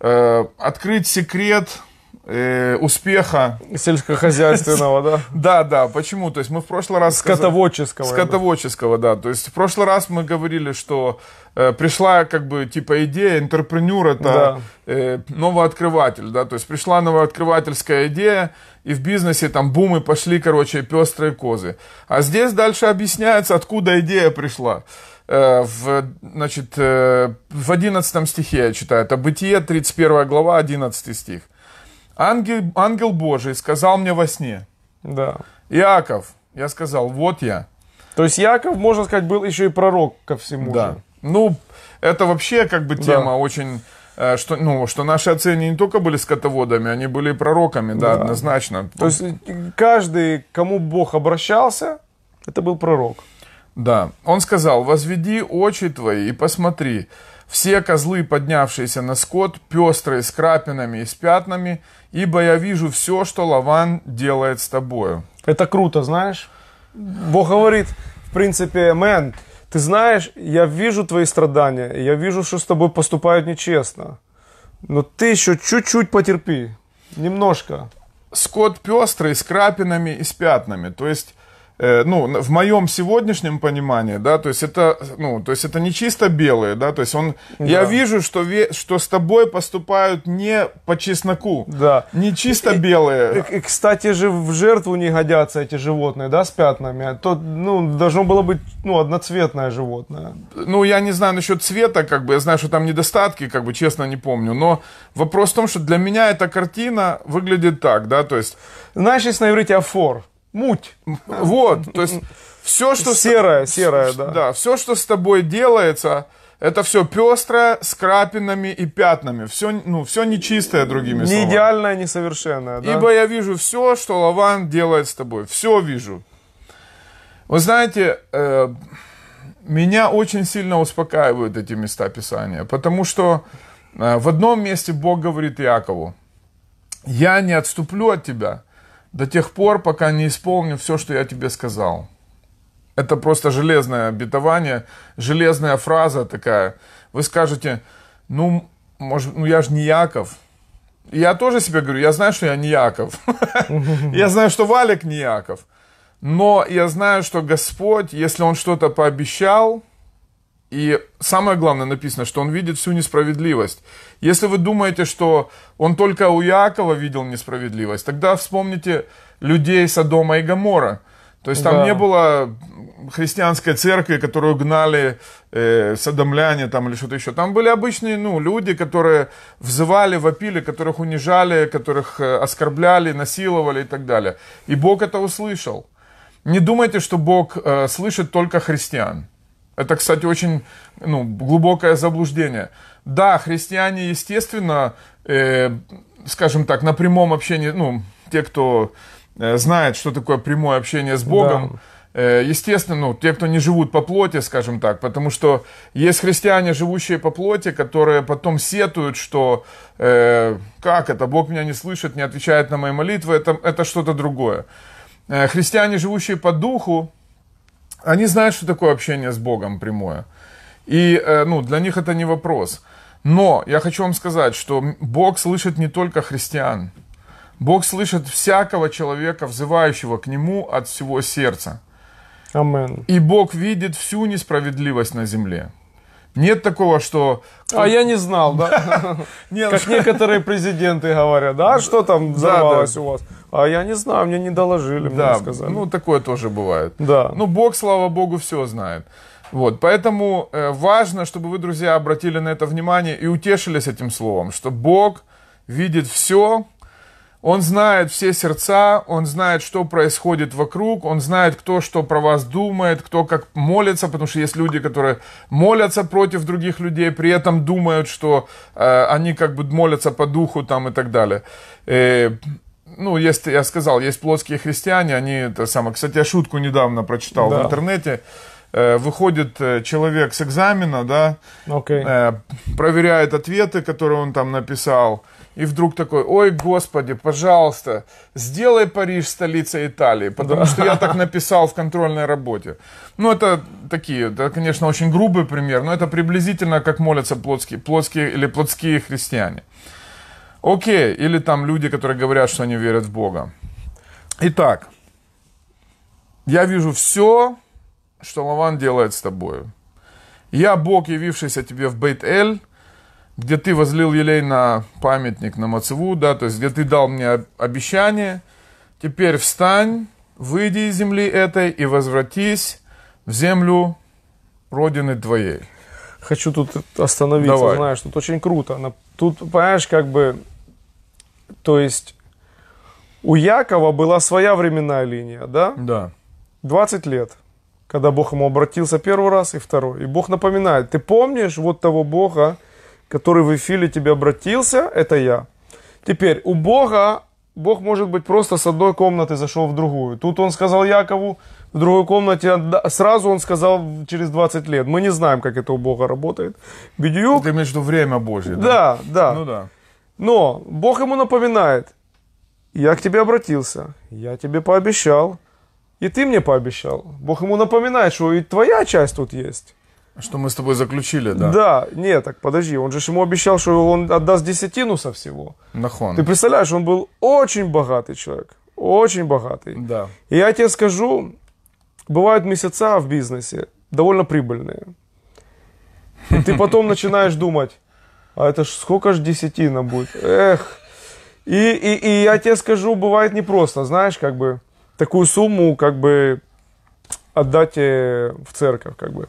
э, открыть секрет э, успеха сельскохозяйственного, да? Да, да. Почему? То есть мы в прошлый раз скотоводческого. Скотоводческого, да. То есть в прошлый раз мы говорили, что э, пришла как бы типа идея интерпренюр это э, новооткрыватель, да. То есть пришла новооткрывательская идея и в бизнесе там бумы пошли, короче, пестрые козы. А здесь дальше объясняется, откуда идея пришла. Э, в, значит, э, в 11 стихе я читаю, это Бытие, 31 глава, 11 стих. Ангел, ангел Божий сказал мне во сне. Да. Иаков, я сказал, вот я. То есть Яков, можно сказать, был еще и пророк ко всему. Да. Же. Ну, это вообще как бы тема да. очень, э, что, ну, что наши отцы не только были скотоводами, они были и пророками, да, да однозначно. То есть каждый, кому Бог обращался, это был пророк. Да, он сказал, «Возведи очи твои и посмотри, все козлы, поднявшиеся на скот, пестрые, с крапинами и с пятнами, ибо я вижу все, что Лаван делает с тобою». Это круто, знаешь? Бог говорит, в принципе, «Мэн, ты знаешь, я вижу твои страдания, я вижу, что с тобой поступают нечестно, но ты еще чуть-чуть потерпи, немножко». Скот пестрый, с крапинами и с пятнами, то есть Э, ну, в моем сегодняшнем понимании, да, то есть это, ну, то есть это не чисто белые, да, то есть он, да. я вижу, что, ве, что с тобой поступают не по чесноку, да. не чисто белые. И, и, кстати же, в жертву не годятся эти животные, да, с пятнами, а то, ну, должно было быть, ну, одноцветное животное. Ну, я не знаю насчет цвета, как бы, я знаю, что там недостатки, как бы, честно не помню, но вопрос в том, что для меня эта картина выглядит так, да, то есть... Знаешь, если на иврите афор, муть. Вот, то есть все, что... Серое, серое, да. Да, все, что с тобой делается, это все пестрое, с крапинами и пятнами. Все, ну, все нечистое, другими словами. Не идеальное, несовершенное, да? Ибо я вижу все, что Лаван делает с тобой. Все вижу. Вы знаете, э, меня очень сильно успокаивают эти места Писания, потому что э, в одном месте Бог говорит Якову, я не отступлю от тебя, до тех пор, пока не исполню все, что я тебе сказал. Это просто железное обетование, железная фраза такая. Вы скажете, ну, может, ну я же не Яков. я тоже себе говорю, я знаю, что я не Яков. Я знаю, что Валик не Яков. Но я знаю, что Господь, если Он что-то пообещал, и самое главное написано, что он видит всю несправедливость. Если вы думаете, что он только у Иакова видел несправедливость, тогда вспомните людей Содома и Гамора. То есть там да. не было христианской церкви, которую гнали э, садомляне там или что-то еще. Там были обычные ну, люди, которые взывали, вопили, которых унижали, которых э, оскорбляли, насиловали и так далее. И Бог это услышал. Не думайте, что Бог э, слышит только христиан. Это, кстати, очень ну, глубокое заблуждение. Да, христиане, естественно, э, скажем так, на прямом общении, ну, те, кто э, знает, что такое прямое общение с Богом, да. Э, естественно, ну, те, кто не живут по плоти, скажем так, потому что есть христиане, живущие по плоти, которые потом сетуют, что э, как это, Бог меня не слышит, не отвечает на мои молитвы, это, это что-то другое. Э, христиане, живущие по духу, они знают, что такое общение с Богом прямое. И э, ну, для них это не вопрос. Но я хочу вам сказать, что Бог слышит не только христиан. Бог слышит всякого человека, взывающего к Нему от всего сердца. Амен. И Бог видит всю несправедливость на земле. Нет такого, что... А я не знал, да? Ну как некоторые президенты говорят, да, что там взорвалось у вас? А я не знаю, мне не доложили, мне сказали. Ну, такое тоже бывает. Да. Ну, Бог, слава Богу, все знает. Вот, поэтому э, важно, чтобы вы, друзья, обратили на это внимание и утешились этим словом, что Бог видит все, он знает все сердца, он знает, что происходит вокруг, он знает, кто что про вас думает, кто как молится, потому что есть люди, которые молятся против других людей, при этом думают, что э, они как бы молятся по духу там и так далее. Э, ну, есть, я сказал, есть плоские христиане, они это самое. Кстати, я шутку недавно прочитал да. в интернете э, выходит э, человек с экзамена, да, okay. Э, проверяет ответы, которые он там написал, и вдруг такой, ой, господи, пожалуйста, сделай Париж столицей Италии, потому да. что я так написал в контрольной работе. Ну, это такие, это, конечно, очень грубый пример, но это приблизительно как молятся плотские, плотские или плотские христиане. Окей, или там люди, которые говорят, что они верят в Бога. Итак, я вижу все, что Лаван делает с тобой. Я Бог, явившийся тебе в Бейт-Эль, где ты возлил елей на памятник, на Мацеву, да, то есть где ты дал мне обещание, теперь встань, выйди из земли этой и возвратись в землю родины твоей. Хочу тут остановиться, Давай. знаешь, тут очень круто. Тут, понимаешь, как бы, то есть у Якова была своя временная линия, да? Да. 20 лет когда Бог ему обратился первый раз и второй. И Бог напоминает, ты помнишь вот того Бога, который в эфире тебе обратился, это я. Теперь, у Бога, Бог может быть просто с одной комнаты зашел в другую. Тут он сказал Якову, в другой комнате сразу он сказал через 20 лет. Мы не знаем, как это у Бога работает. Бедюк... Ты имеешь в виду время Божье, да? Да, да. Ну да. Но Бог ему напоминает, я к тебе обратился, я тебе пообещал, и ты мне пообещал. Бог ему напоминает, что и твоя часть тут есть. Что мы с тобой заключили, да? Да, нет, так подожди, он же ему обещал, что он отдаст десятину со всего. Нахон. Ты представляешь, он был очень богатый человек, очень богатый. Да. И я тебе скажу, бывают месяца в бизнесе довольно прибыльные. И ты потом начинаешь думать, а это ж сколько ж десятина будет, эх. И, и, и я тебе скажу, бывает непросто, знаешь, как бы такую сумму как бы отдать э, в церковь, как бы.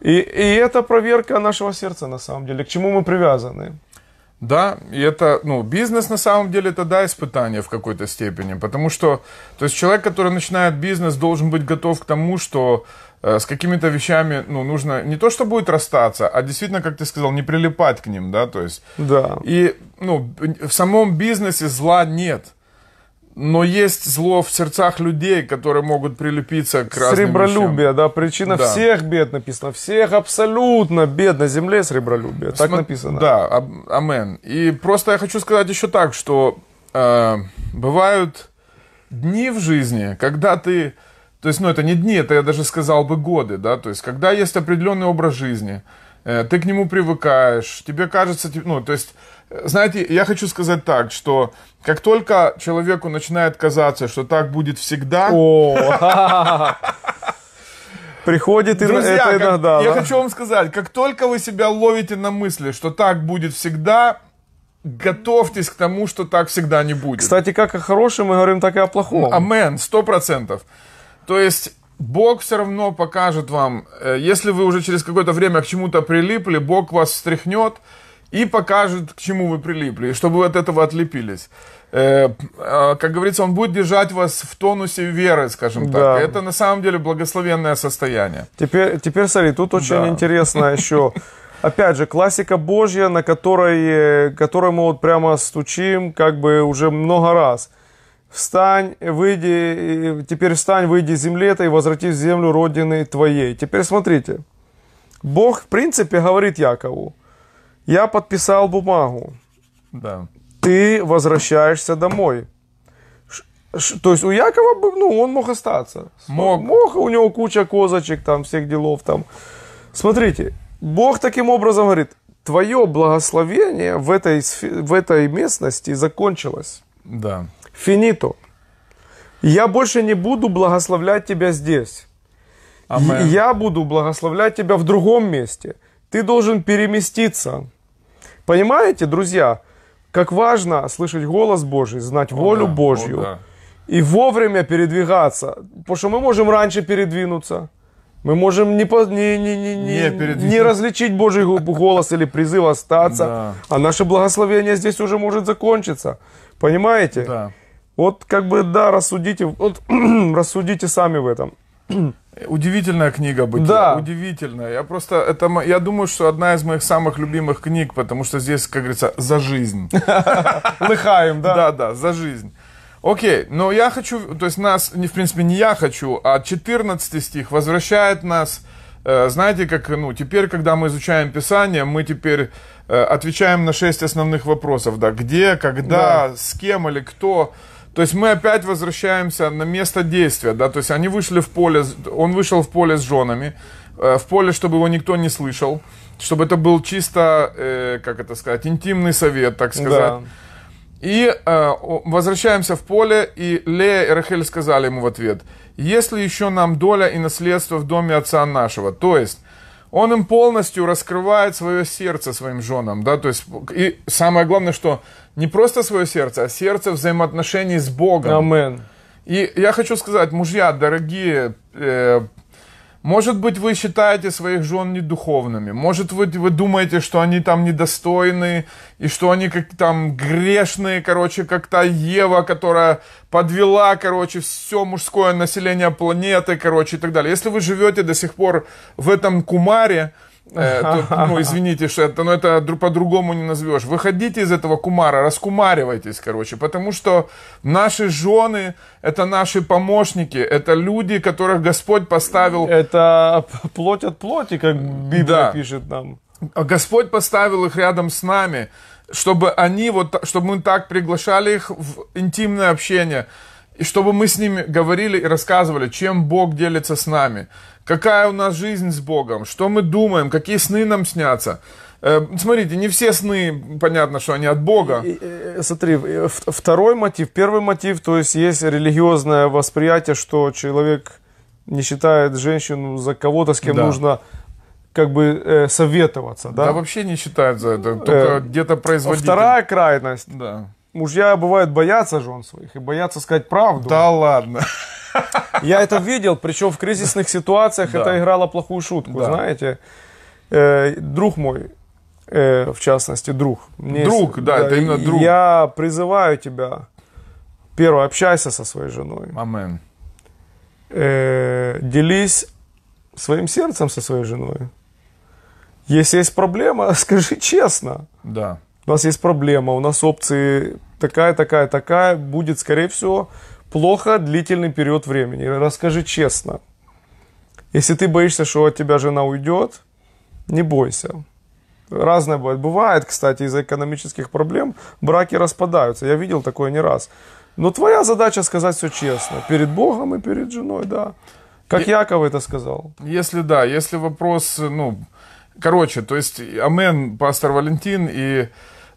И, и это проверка нашего сердца на самом деле, к чему мы привязаны. Да, и это, ну, бизнес на самом деле это, да, испытание в какой-то степени, потому что, то есть человек, который начинает бизнес, должен быть готов к тому, что э, с какими-то вещами, ну, нужно не то, что будет расстаться, а действительно, как ты сказал, не прилипать к ним, да, то есть. Да. И, ну, в самом бизнесе зла нет. Но есть зло в сердцах людей, которые могут прилепиться к разным Сребролюбие, вещам. да, причина да. всех бед написано. Всех абсолютно бед на земле сребролюбие. Так См... написано. Да, а, амен. И просто я хочу сказать еще так, что э, бывают дни в жизни, когда ты... То есть, ну, это не дни, это я даже сказал бы годы, да, то есть, когда есть определенный образ жизни, э, ты к нему привыкаешь, тебе кажется, ну, то есть знаете, я хочу сказать так, что как только человеку начинает казаться, что так будет всегда... Приходит Друзья, это иногда. Я хочу вам сказать, как только вы себя ловите на мысли, что так будет всегда, готовьтесь к тому, что так всегда не будет. Кстати, как о хорошем мы говорим, так и о плохом. Амен, сто процентов. То есть Бог все равно покажет вам, э, если вы уже через какое-то время к чему-то прилипли, Бог вас встряхнет, и покажет, к чему вы прилипли, чтобы вы от этого отлепились. Э, э, как говорится, он будет держать вас в тонусе веры, скажем так. да. Это на самом деле благословенное состояние. Теперь, теперь смотри, тут очень да. интересно еще. Опять же, классика Божья, на которой, которой мы вот прямо стучим, как бы уже много раз. Встань, выйди, теперь встань, выйди из земли этой и возвратись в землю родины твоей. Теперь смотрите. Бог, в принципе, говорит Якову – я подписал бумагу. Да. Ты возвращаешься домой. Ш, ш, то есть у Якова, ну, он мог остаться. Мог. Мог, у него куча козочек, там, всех делов, там. Смотрите, Бог таким образом говорит, твое благословение в этой, в этой местности закончилось. Да. Финито. Я больше не буду благословлять тебя здесь. Амен. Я буду благословлять тебя в другом месте. Ты должен переместиться. Понимаете, друзья, как важно слышать голос Божий, знать о, волю да, Божью. О, да. И вовремя передвигаться. Потому что мы можем раньше передвинуться. Мы можем не, по, не, не, не, не, не, не различить Божий голос или призыв остаться. Да. А наше благословение здесь уже может закончиться. Понимаете? Да. Вот как бы, да, рассудите, вот, рассудите сами в этом. Удивительная книга бытия. Да. Удивительная. Я просто, это, я думаю, что одна из моих самых любимых книг, потому что здесь, как говорится, за жизнь. Лыхаем, да? Да, да, за жизнь. Окей, но я хочу, то есть нас, не в принципе, не я хочу, а 14 стих возвращает нас, э, знаете, как, ну, теперь, когда мы изучаем Писание, мы теперь э, отвечаем на шесть основных вопросов, да, где, когда, с кем или кто, то есть мы опять возвращаемся на место действия, да, то есть они вышли в поле, он вышел в поле с женами, э, в поле, чтобы его никто не слышал, чтобы это был чисто, э, как это сказать, интимный совет, так сказать. Да. И э, возвращаемся в поле, и Лея и Рахель сказали ему в ответ, «Если еще нам доля и наследство в доме отца нашего». То есть он им полностью раскрывает свое сердце своим женам, да, то есть, и самое главное, что не просто свое сердце, а сердце взаимоотношений с Богом. Амен. И я хочу сказать, мужья, дорогие, э, может быть, вы считаете своих жен недуховными, может быть, вы думаете, что они там недостойны, и что они как там грешные, короче, как та Ева, которая подвела, короче, все мужское население планеты, короче, и так далее. Если вы живете до сих пор в этом кумаре, Э, ну, извините, что это, но это по-другому не назовешь. Выходите из этого кумара, раскумаривайтесь, короче, потому что наши жены, это наши помощники, это люди, которых Господь поставил... Это плоть от плоти, как Библия да. пишет нам. А Господь поставил их рядом с нами, чтобы они вот, чтобы мы так приглашали их в интимное общение, и чтобы мы с ними говорили и рассказывали, чем Бог делится с нами, какая у нас жизнь с Богом, что мы думаем, какие сны нам снятся. Э, смотрите, не все сны, понятно, что они от Бога. Э, смотри, э, второй мотив, первый мотив, то есть есть религиозное восприятие, что человек не считает женщину за кого-то, с кем да. нужно как бы э, советоваться, да? Да вообще не считает за это, только э, где-то производитель. Вторая крайность. Да. Мужья бывают боятся жен своих и боятся сказать правду. Да ладно. Я это видел, причем в кризисных ситуациях это играло плохую шутку, знаете. Э, друг мой, э, в частности, друг. друг, да, это именно друг. Я призываю тебя, первое, общайся со своей женой. Амен. Э, делись своим сердцем со своей женой. Если есть проблема, скажи честно. Да у нас есть проблема, у нас опции такая, такая, такая, будет, скорее всего, плохо длительный период времени. Расскажи честно. Если ты боишься, что от тебя жена уйдет, не бойся. Разное бывает. Бывает, кстати, из-за экономических проблем браки распадаются. Я видел такое не раз. Но твоя задача сказать все честно. Перед Богом и перед женой, да. Как е- Яков это сказал. Если да, если вопрос, ну, короче, то есть, амен, пастор Валентин и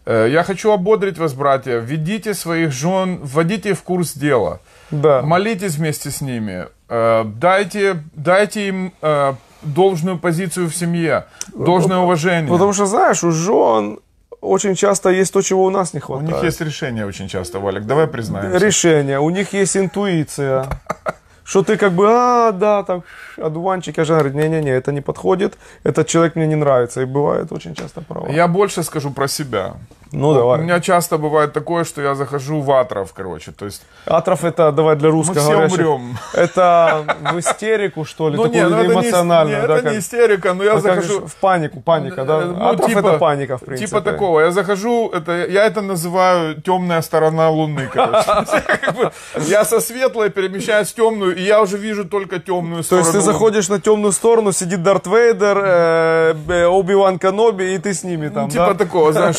Э, я хочу ободрить вас, братья, Ведите своих жен, вводите в курс дела. Да. Молитесь вместе с ними. Э, дайте, дайте им э, должную позицию в семье, должное уважение. Потому что, знаешь, у жен очень часто есть то, чего у нас не хватает. У них есть решение очень часто, Валик, давай признаемся. Решение, у них есть интуиция. что ты как бы, а, да, там, одуванчик, я же говорю, не-не-не, это не подходит, этот человек мне не нравится, и бывает очень часто право. Я больше скажу про себя. Ну, вот, давай. У меня часто бывает такое, что я захожу в Атров, короче, то есть... Атров это, давай, для русского. Мы все говорящих, умрем. Это в истерику, что ли, такое ну, такую нет, ну, это не, истерика, но я а захожу... в панику, паника, да? Э, ну, Атров это типа, паника, в принципе. Типа такого, я захожу, это, я это называю темная сторона Луны, короче. Я со светлой перемещаюсь в темную, я уже вижу только темную сторону. То есть ты заходишь на темную сторону, сидит Дарт Вейдер, э, э, Оби-Ван Каноби, и ты с ними там, Типа да? такого, знаешь,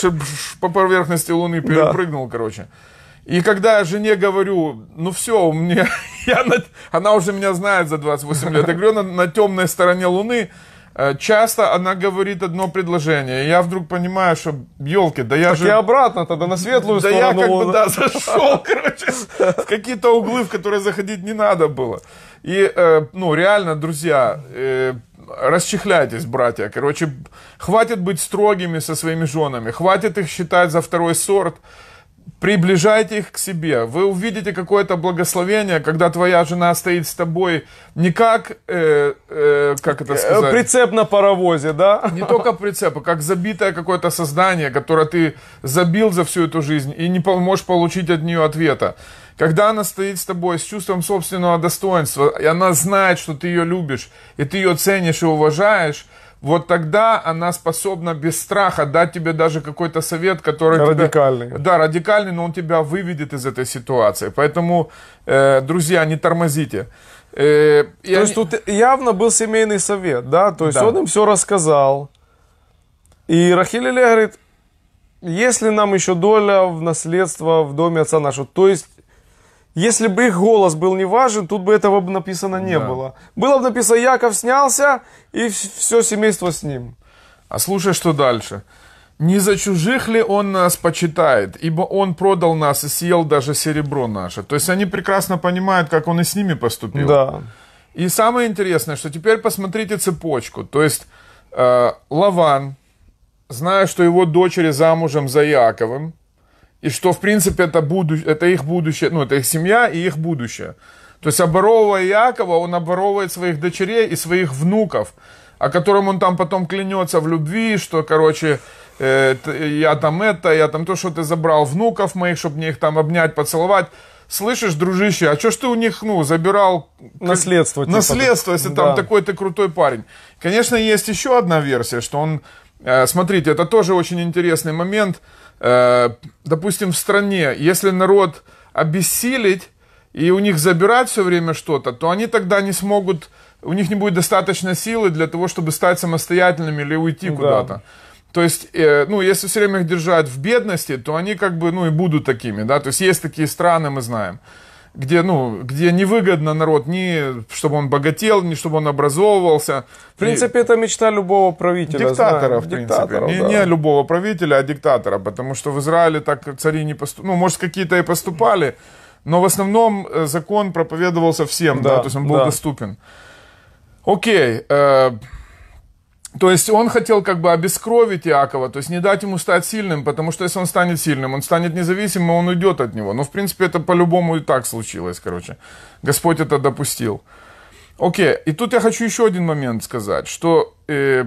по поверхности Луны перепрыгнул, да. короче. И когда я жене говорю, ну все, у меня, я на, она уже меня знает за 28 лет, я говорю, на, на темной стороне Луны, Э, часто она говорит одно предложение, и я вдруг понимаю, что, елки, да я так же... я обратно тогда на светлую да сторону. Да я как бы, да, зашел, короче, в какие-то углы, в которые заходить не надо было. И, э, ну, реально, друзья, э, расчехляйтесь, братья. Короче, хватит быть строгими со своими женами, хватит их считать за второй сорт приближайте их к себе. Вы увидите какое-то благословение, когда твоя жена стоит с тобой не как, э, э, как это э, сказать? Прицеп на паровозе, да? Не только прицеп, а как забитое какое-то создание, которое ты забил за всю эту жизнь и не можешь получить от нее ответа. Когда она стоит с тобой с чувством собственного достоинства, и она знает, что ты ее любишь, и ты ее ценишь и уважаешь, вот тогда она способна без страха дать тебе даже какой-то совет, который... Радикальный. Тебя, да, радикальный, но он тебя выведет из этой ситуации. Поэтому, э, друзья, не тормозите. Э, То они... есть тут явно был семейный совет, да? То есть да. он им все рассказал. И Рахиль Илья говорит, если нам еще доля в наследство в доме отца нашего, то есть если бы их голос был не важен, тут бы этого бы написано не да. было. Было бы написано, Яков снялся, и все семейство с ним. А слушай, что дальше. Не за чужих ли он нас почитает, ибо он продал нас и съел даже серебро наше. То есть они прекрасно понимают, как он и с ними поступил. Да. И самое интересное, что теперь посмотрите цепочку. То есть э, Лаван, зная, что его дочери замужем за Яковым, и что, в принципе, это, буду, это их будущее, ну, это их семья и их будущее. То есть, оборовывая Якова, он оборовывает своих дочерей и своих внуков, о котором он там потом клянется в любви, что, короче, э, я там это, я там то, что ты забрал внуков моих, чтобы мне их там обнять, поцеловать. Слышишь, дружище, а что ж ты у них, ну, забирал... Наследство. Типа. Наследство, если да. там такой ты крутой парень. Конечно, есть еще одна версия, что он... Э, смотрите, это тоже очень интересный момент. Э, допустим, в стране, если народ обессилить, и у них забирать все время что-то, то они тогда не смогут, у них не будет достаточно силы для того, чтобы стать самостоятельными или уйти ну, куда-то. То есть, э, ну, если все время их держать в бедности, то они как бы, ну, и будут такими, да. То есть есть такие страны, мы знаем где, ну, где невыгодно народ ни чтобы он богател, ни чтобы он образовывался. В принципе, и... это мечта любого правителя. Диктатора, знаю. в принципе. Диктаторов, не, не любого правителя, а диктатора. Потому что в Израиле так цари не поступали. Ну, может, какие-то и поступали, но в основном э, закон проповедовался всем, да, да то есть он был да. доступен. Окей. Э то есть он хотел как бы обескровить Иакова, то есть не дать ему стать сильным, потому что если он станет сильным, он станет независимым, он уйдет от него. Но в принципе это по-любому и так случилось, короче. Господь это допустил. Окей, и тут я хочу еще один момент сказать, что э,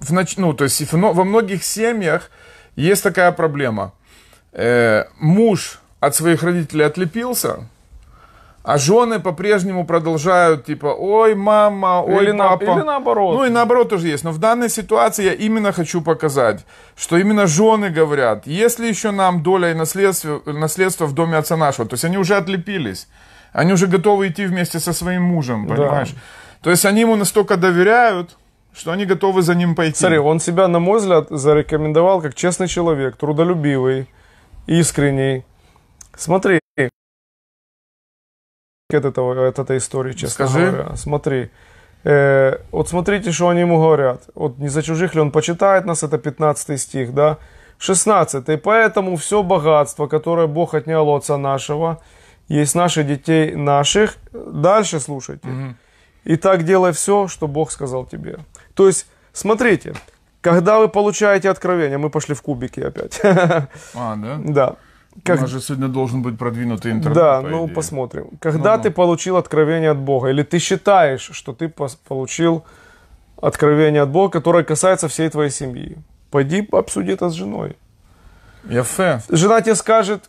в нач... ну, то есть во многих семьях есть такая проблема. Э, муж от своих родителей отлепился, а жены по-прежнему продолжают, типа, ой, мама, ой, или папа. На, или наоборот. Ну и наоборот тоже есть. Но в данной ситуации я именно хочу показать, что именно жены говорят, если еще нам доля и наследство, наследство в доме отца нашего. То есть они уже отлепились. Они уже готовы идти вместе со своим мужем, понимаешь? Да. То есть они ему настолько доверяют, что они готовы за ним пойти. Смотри, он себя, на мой взгляд, зарекомендовал как честный человек, трудолюбивый, искренний. Смотри, от, этого, от этой истории, честно Скажи. говоря. Смотри. Э, вот смотрите, что они ему говорят. Вот не за чужих ли он почитает нас, это 15 стих, да? 16. И поэтому все богатство, которое Бог отнял от отца нашего, есть наши детей наших. Дальше слушайте. Угу. И так делай все, что Бог сказал тебе. То есть, смотрите, когда вы получаете откровение, мы пошли в кубики опять. А, да? Да. Как... У нас же сегодня должен быть продвинутый интернет. Да, ну идее. посмотрим. Когда ну, ты ну. получил откровение от Бога, или ты считаешь, что ты получил откровение от Бога, которое касается всей твоей семьи, пойди обсуди это с женой. Я Яфе. Жена тебе скажет,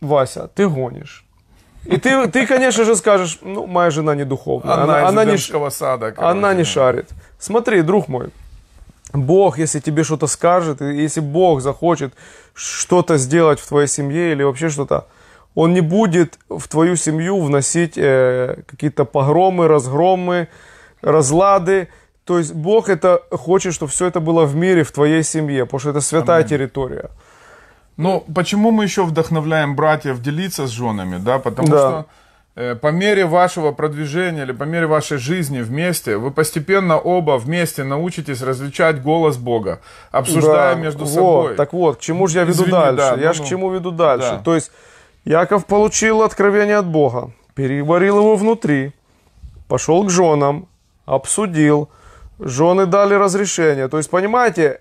Вася, ты гонишь. И ты, ты, конечно же, скажешь, ну, моя жена не духовная. Она, она, она не, сада, короче. она не шарит. Смотри, друг мой, Бог, если тебе что-то скажет, если Бог захочет, что-то сделать в твоей семье или вообще что-то, он не будет в твою семью вносить э, какие-то погромы, разгромы, разлады. То есть Бог это хочет, чтобы все это было в мире, в твоей семье, потому что это святая Аминь. территория. но ну, почему мы еще вдохновляем братьев делиться с женами, да? Потому да. что Э, по мере вашего продвижения или по мере вашей жизни вместе, вы постепенно оба вместе научитесь различать голос Бога, обсуждая да, между вот, собой. Так вот, к чему же я веду Извини, дальше? Да, я ну, же к ну, чему веду дальше? Да. То есть Яков получил откровение от Бога, переварил его внутри, пошел к женам, обсудил, жены дали разрешение. То есть, понимаете,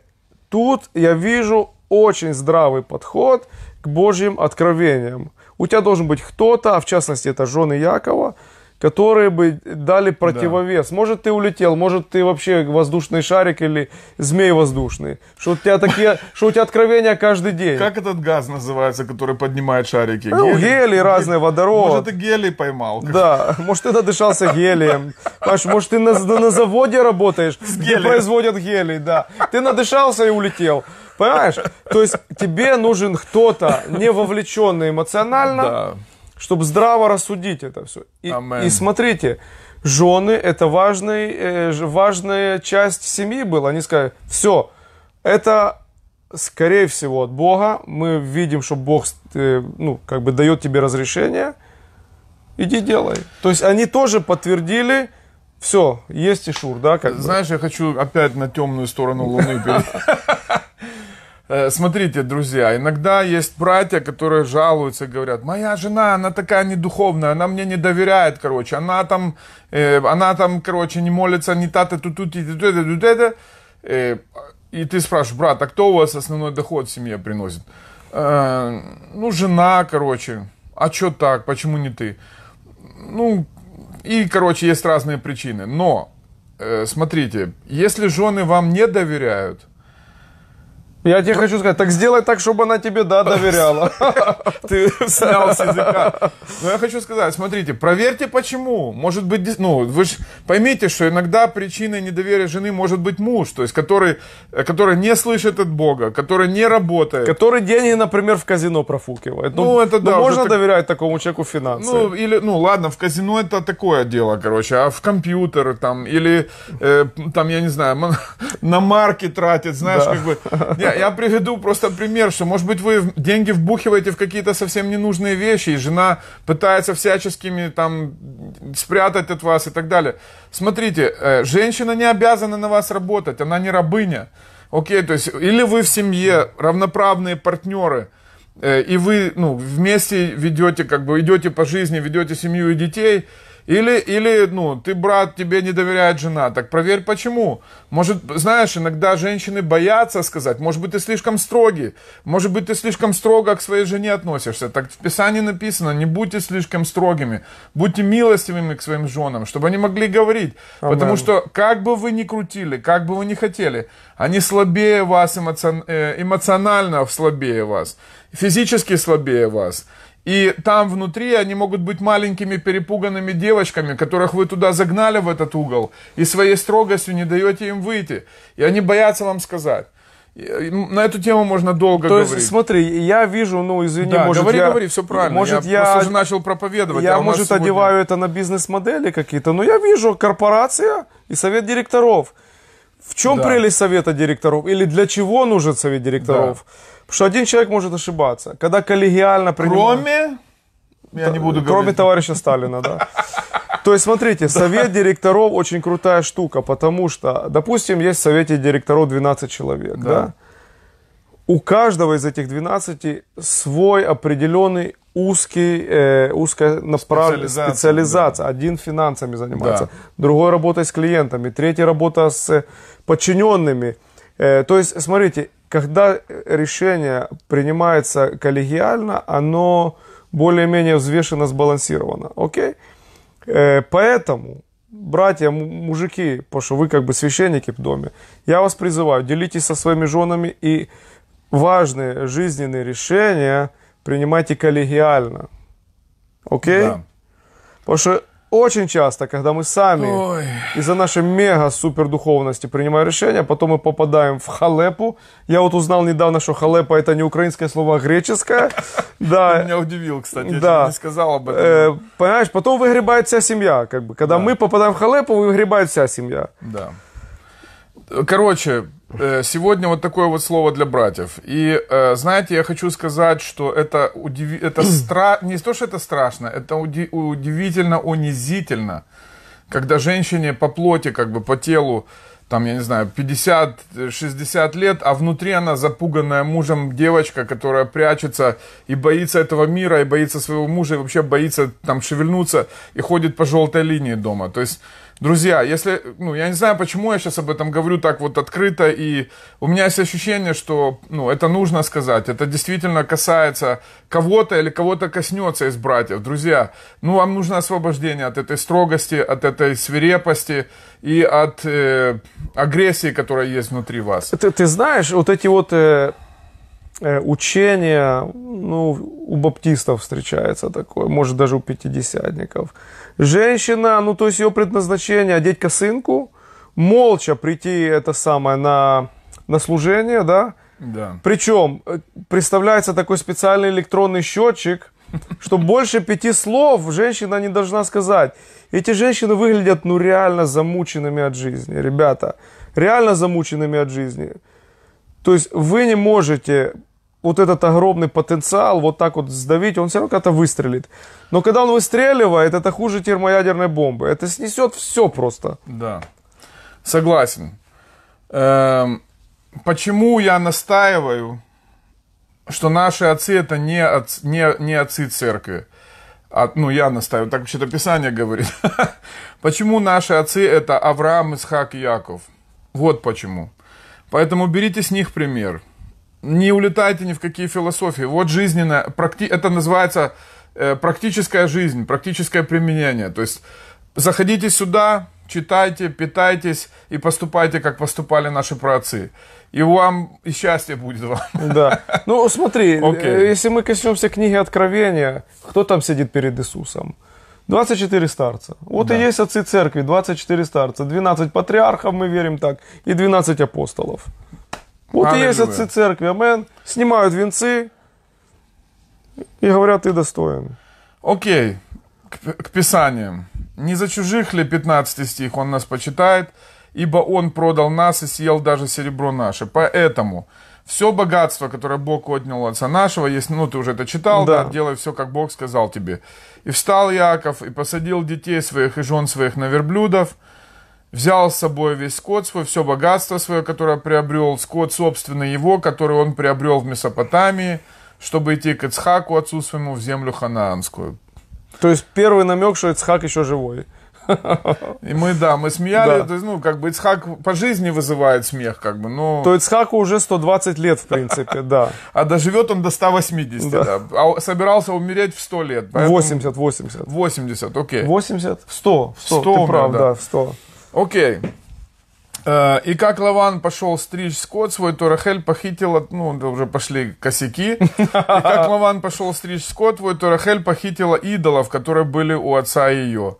тут я вижу очень здравый подход к Божьим откровениям. У тебя должен быть кто-то, а в частности это жены Якова, которые бы дали противовес. Да. Может, ты улетел, может, ты вообще воздушный шарик или змей воздушный. Что у тебя такие, что у тебя откровения каждый день. Как этот газ называется, который поднимает шарики? Ну, гели, гели разные, водород. Может, ты гели поймал. Да, может, ты надышался гелием. Паш, может, ты на, на заводе работаешь, где производят гелий, да. Ты надышался и улетел. Понимаешь? То есть тебе нужен кто-то не вовлеченный эмоционально, да чтобы здраво рассудить это все. И, и смотрите, жены это важный, э, важная часть семьи была. Они сказали, все, это скорее всего от Бога. Мы видим, что Бог э, ну, как бы дает тебе разрешение. Иди делай. То есть они тоже подтвердили, все, есть и шур да? Как Знаешь, бы. я хочу опять на темную сторону Луны Смотрите, друзья, иногда есть братья, которые жалуются, говорят, моя жена, она такая недуховная, она мне не доверяет, короче, она там, э, она там, короче, не молится, не та то ту тут ти тут ту тут ту ту И ты спрашиваешь, брат, а кто у вас основной доход в семье приносит? Э, ну, жена, короче. А что так? Почему не ты? Ну, и, короче, есть разные причины. Но, э, смотрите, если жены вам не доверяют, я тебе хочу сказать, так сделай так, чтобы она тебе, да, доверяла. Ты снял с языка. Но я хочу сказать, смотрите, проверьте почему. Может быть, ну, вы же поймите, что иногда причиной недоверия жены может быть муж, то есть который, который не слышит от Бога, который не работает. Который деньги, например, в казино профукивает. Ну, ну это ну, да. можно так... доверять такому человеку финансы? Ну, или, ну, ладно, в казино это такое дело, короче, а в компьютер там, или, э, там, я не знаю, на марки тратит, знаешь, да. как бы... Не, я, приведу просто пример, что, может быть, вы деньги вбухиваете в какие-то совсем ненужные вещи, и жена пытается всяческими там спрятать от вас и так далее. Смотрите, э, женщина не обязана на вас работать, она не рабыня. Окей, то есть, или вы в семье равноправные партнеры, э, и вы ну, вместе ведете, как бы идете по жизни, ведете семью и детей – или, или, ну, ты брат, тебе не доверяет жена, так проверь почему. Может, знаешь, иногда женщины боятся сказать, может быть, ты слишком строгий, может быть, ты слишком строго к своей жене относишься. Так в Писании написано, не будьте слишком строгими, будьте милостивыми к своим женам, чтобы они могли говорить. Амен. Потому что как бы вы ни крутили, как бы вы ни хотели, они слабее вас эмоци... Э, эмоционально, слабее вас, физически слабее вас. И там внутри они могут быть маленькими перепуганными девочками, которых вы туда загнали в этот угол, и своей строгостью не даете им выйти. И они боятся вам сказать. На эту тему можно долго То говорить. То есть, смотри, я вижу, ну, извини, да, может говори, я... говори, все правильно. Может, я, я уже начал проповедовать. Я, а может, сегодня... одеваю это на бизнес-модели какие-то, но я вижу корпорация и совет директоров – в чем да. прелесть совета директоров? Или для чего нужен совет директоров? Да. Потому что один человек может ошибаться. Когда коллегиально принимают... Кроме... Я не буду говорить, Кроме товарища Сталина, да. То есть, смотрите, совет директоров очень крутая штука, потому что, допустим, есть в совете директоров 12 человек, да? да? У каждого из этих 12 свой определенный узкий, э, узкая направленная специализация. специализация. Да. Один финансами занимается, да. другой работой с клиентами, третий работа с э, подчиненными. Э, то есть, смотрите, когда решение принимается коллегиально, оно более-менее взвешенно, сбалансировано. Окей? Э, поэтому, братья, мужики, потому что вы как бы священники в доме, я вас призываю, делитесь со своими женами и важные жизненные решения – принимайте коллегиально. Окей? Да. Потому что очень часто, когда мы сами из-за нашей мега-супер духовности принимаем решение, а потом мы попадаем в халепу. Я вот узнал недавно, что халепа это не украинское слово, а греческое. Да. Меня удивил, кстати, да. я не сказал об этом. Э, понимаешь, потом выгребает вся семья. Как бы. Когда мы попадаем в халепу, выгребает вся семья. Да. Короче, Э, сегодня вот такое вот слово для братьев. И э, знаете, я хочу сказать, что это, удив... это стра... не то, что это страшно, это уди... удивительно унизительно, когда женщине по плоти, как бы по телу, там, я не знаю, 50-60 лет, а внутри она запуганная мужем девочка, которая прячется и боится этого мира, и боится своего мужа, и вообще боится там шевельнуться, и ходит по желтой линии дома. То есть Друзья, если, ну, я не знаю, почему я сейчас об этом говорю так вот открыто, и у меня есть ощущение, что, ну, это нужно сказать, это действительно касается кого-то или кого-то коснется из братьев. Друзья, ну, вам нужно освобождение от этой строгости, от этой свирепости и от э, агрессии, которая есть внутри вас. Ты, ты знаешь, вот эти вот э, Э, учение, ну, у баптистов встречается такое, может, даже у пятидесятников. Женщина, ну, то есть ее предназначение одеть косынку, молча прийти, это самое, на, на служение, да? Да. Причем э, представляется такой специальный электронный счетчик, что больше пяти слов женщина не должна сказать. Эти женщины выглядят, ну, реально замученными от жизни, ребята. Реально замученными от жизни. То есть вы не можете вот этот огромный потенциал вот так вот сдавить, он все равно как-то выстрелит. Но когда он выстреливает, это хуже термоядерной бомбы. Это снесет все просто. Да. Согласен. Эм, почему я настаиваю, что наши отцы это не, от, не, не отцы церкви? А, ну, я настаиваю, так вообще-то Писание говорит. почему наши отцы это Авраам, Исхак и Яков? Вот почему. Поэтому берите с них пример не улетайте ни в какие философии. Вот жизненная, практи, это называется э, практическая жизнь, практическое применение. То есть заходите сюда, читайте, питайтесь и поступайте, как поступали наши праотцы. И вам и счастье будет вам. Да. Ну, смотри, okay. Э, если мы коснемся книги Откровения, кто там сидит перед Иисусом? 24 старца. Вот да. и есть отцы церкви, 24 старца. 12 патриархов, мы верим так, и 12 апостолов. Вот и есть отцы церкви, амен. Снимают венцы и говорят, ты достоин. Окей, к, к Писаниям. Не за чужих ли 15 стих он нас почитает, ибо он продал нас и съел даже серебро наше. Поэтому все богатство, которое Бог отнял отца нашего, если, ну, ты уже это читал, да. Да, делай все, как Бог сказал тебе. И встал Яков, и посадил детей своих и жен своих на верблюдов, взял с собой весь скот свой, все богатство свое, которое приобрел, скот собственно его, который он приобрел в Месопотамии, чтобы идти к Ицхаку, отцу своему, в землю ханаанскую. То есть первый намек, что Ицхак еще живой. И мы, да, мы смеяли, да. то есть, ну, как бы Ицхак по жизни вызывает смех, как бы, но... То Ицхаку уже 120 лет, в принципе, да. А доживет он до 180, да. да. А собирался умереть в 100 лет. Поэтому... 80, 80. 80, окей. 80? 100, 100, 100 ты прав, да, в 100. Окей. Э, и как Лаван пошел стричь скот свой, то Рахель похитила, ну, уже пошли косяки. И как Лаван пошел стричь скот свой, то Рахель похитила идолов, которые были у отца ее.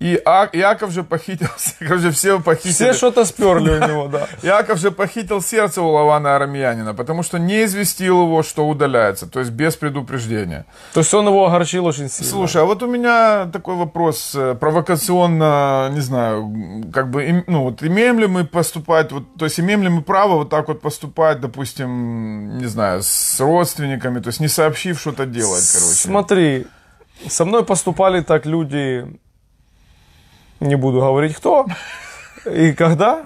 И а, Иаков же похитил, короче, все похитили. Все что-то сперли у него, да. Яков же похитил сердце у Лавана Армянина, потому что не известил его, что удаляется, то есть без предупреждения. То есть он его огорчил очень сильно. Слушай, а вот у меня такой вопрос э, провокационно, не знаю, как бы, ну вот имеем ли мы поступать, вот, то есть имеем ли мы право вот так вот поступать, допустим, не знаю, с родственниками, то есть не сообщив что-то делать, короче. Смотри, со мной поступали так люди не буду говорить кто и когда.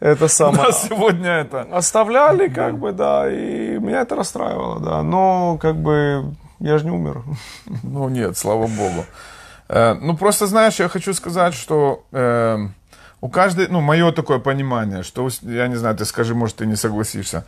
Это самое. Нас сегодня это. Оставляли, как бы, да, и меня это расстраивало, да. Но, как бы, я же не умер. Ну, нет, слава богу. Э, ну, просто, знаешь, я хочу сказать, что э, у каждой, ну, мое такое понимание, что, я не знаю, ты скажи, может, ты не согласишься,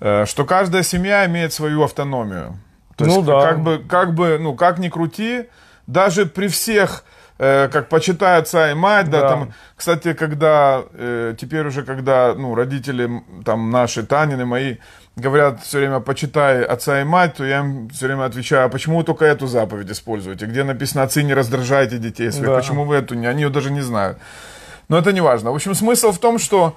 э, что каждая семья имеет свою автономию. То ну, есть, да. Как бы, как бы, ну, как ни крути, даже при всех э, как почитай отца и мать, да, да. там, кстати, когда, э, теперь уже, когда, ну, родители, там, наши, Танины мои, говорят все время «почитай отца и мать», то я им все время отвечаю, а почему вы только эту заповедь используете? Где написано «отцы, не раздражайте детей своих», да. почему вы эту Они ее даже не знают. Но это не важно. В общем, смысл в том, что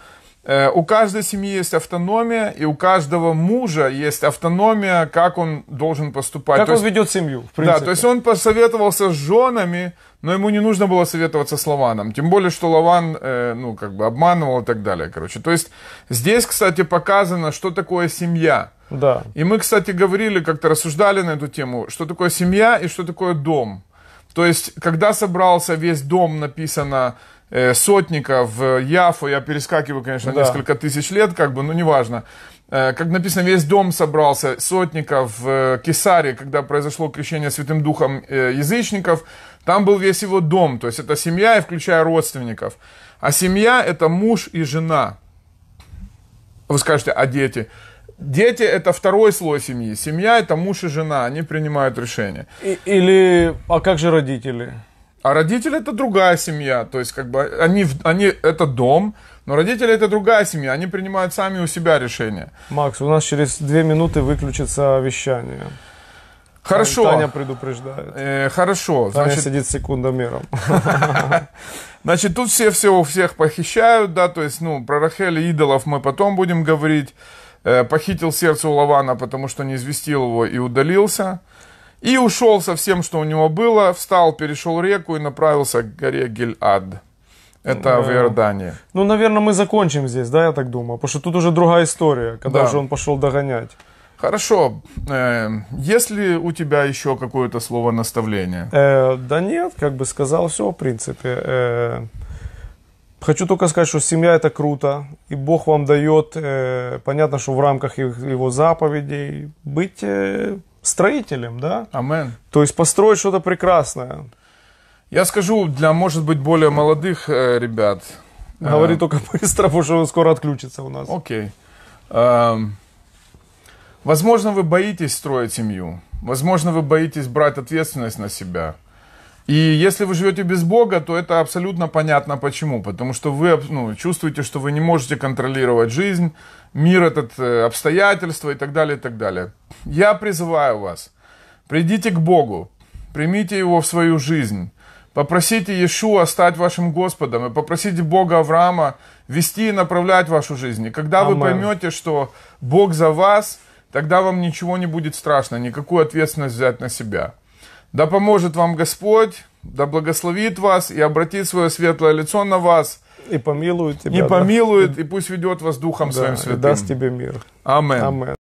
Э, у каждой семьи есть автономия, и у каждого мужа есть автономия, как он должен поступать. Как то он есть, ведет семью, в принципе. Да, то есть он посоветовался с женами, но ему не нужно было советоваться с Лаваном. Тем более, что Лаван, э, ну, как бы обманывал и так далее, короче. То есть здесь, кстати, показано, что такое семья. Да. И мы, кстати, говорили, как-то рассуждали на эту тему, что такое семья и что такое дом. То есть, когда собрался весь дом, написано Э, сотника в Яфу, я перескакиваю, конечно, да. несколько тысяч лет, как бы, но неважно. Э, как написано, весь дом собрался сотников в э, Кесаре, когда произошло крещение Святым Духом язычников. Там был весь его дом, то есть это семья, включая родственников. А семья – это муж и жена. Вы скажете, а дети? Дети – это второй слой семьи. Семья – это муж и жена, они принимают решение. или, а как же родители? А родители это другая семья, то есть как бы они, они это дом, но родители это другая семья, они принимают сами у себя решения. Макс, у нас через две минуты выключится вещание. Хорошо. Таня предупреждает. Э, хорошо. Таня значит, сидит секундомером. Значит, тут все все у всех похищают, да, то есть, ну, про Рахель идолов мы потом будем говорить. Э, похитил сердце у Лавана, потому что не известил его и удалился. И ушел со всем, что у него было, встал, перешел реку и направился к горе Гель-Ад. Это да. в Иордании. Ну, наверное, мы закончим здесь, да, я так думаю? Потому что тут уже другая история, когда да. же он пошел догонять. Хорошо. Э, есть ли у тебя еще какое-то слово наставления? Э, да нет, как бы сказал все, в принципе. Э, хочу только сказать, что семья это круто. И Бог вам дает, э, понятно, что в рамках его заповедей, быть... Э, строителем, да? Амен. То есть построить что-то прекрасное. Я скажу для, может быть, более молодых э, ребят. Говори э, только быстро, потому что он скоро отключится у нас. Окей. Э, возможно, вы боитесь строить семью. Возможно, вы боитесь брать ответственность на себя. И если вы живете без Бога, то это абсолютно понятно почему. Потому что вы ну, чувствуете, что вы не можете контролировать жизнь, мир этот, э, обстоятельства и так далее, и так далее. Я призываю вас, придите к Богу, примите Его в свою жизнь. Попросите Иешуа стать вашим Господом и попросите Бога Авраама вести и направлять вашу жизнь. И когда Амэн. вы поймете, что Бог за вас, тогда вам ничего не будет страшно, никакую ответственность взять на себя. Да поможет вам Господь, да благословит вас и обратит свое светлое лицо на вас. И помилует тебя. И помилует, да? и пусть ведет вас Духом да, Своим Святым. И даст тебе мир. Аминь.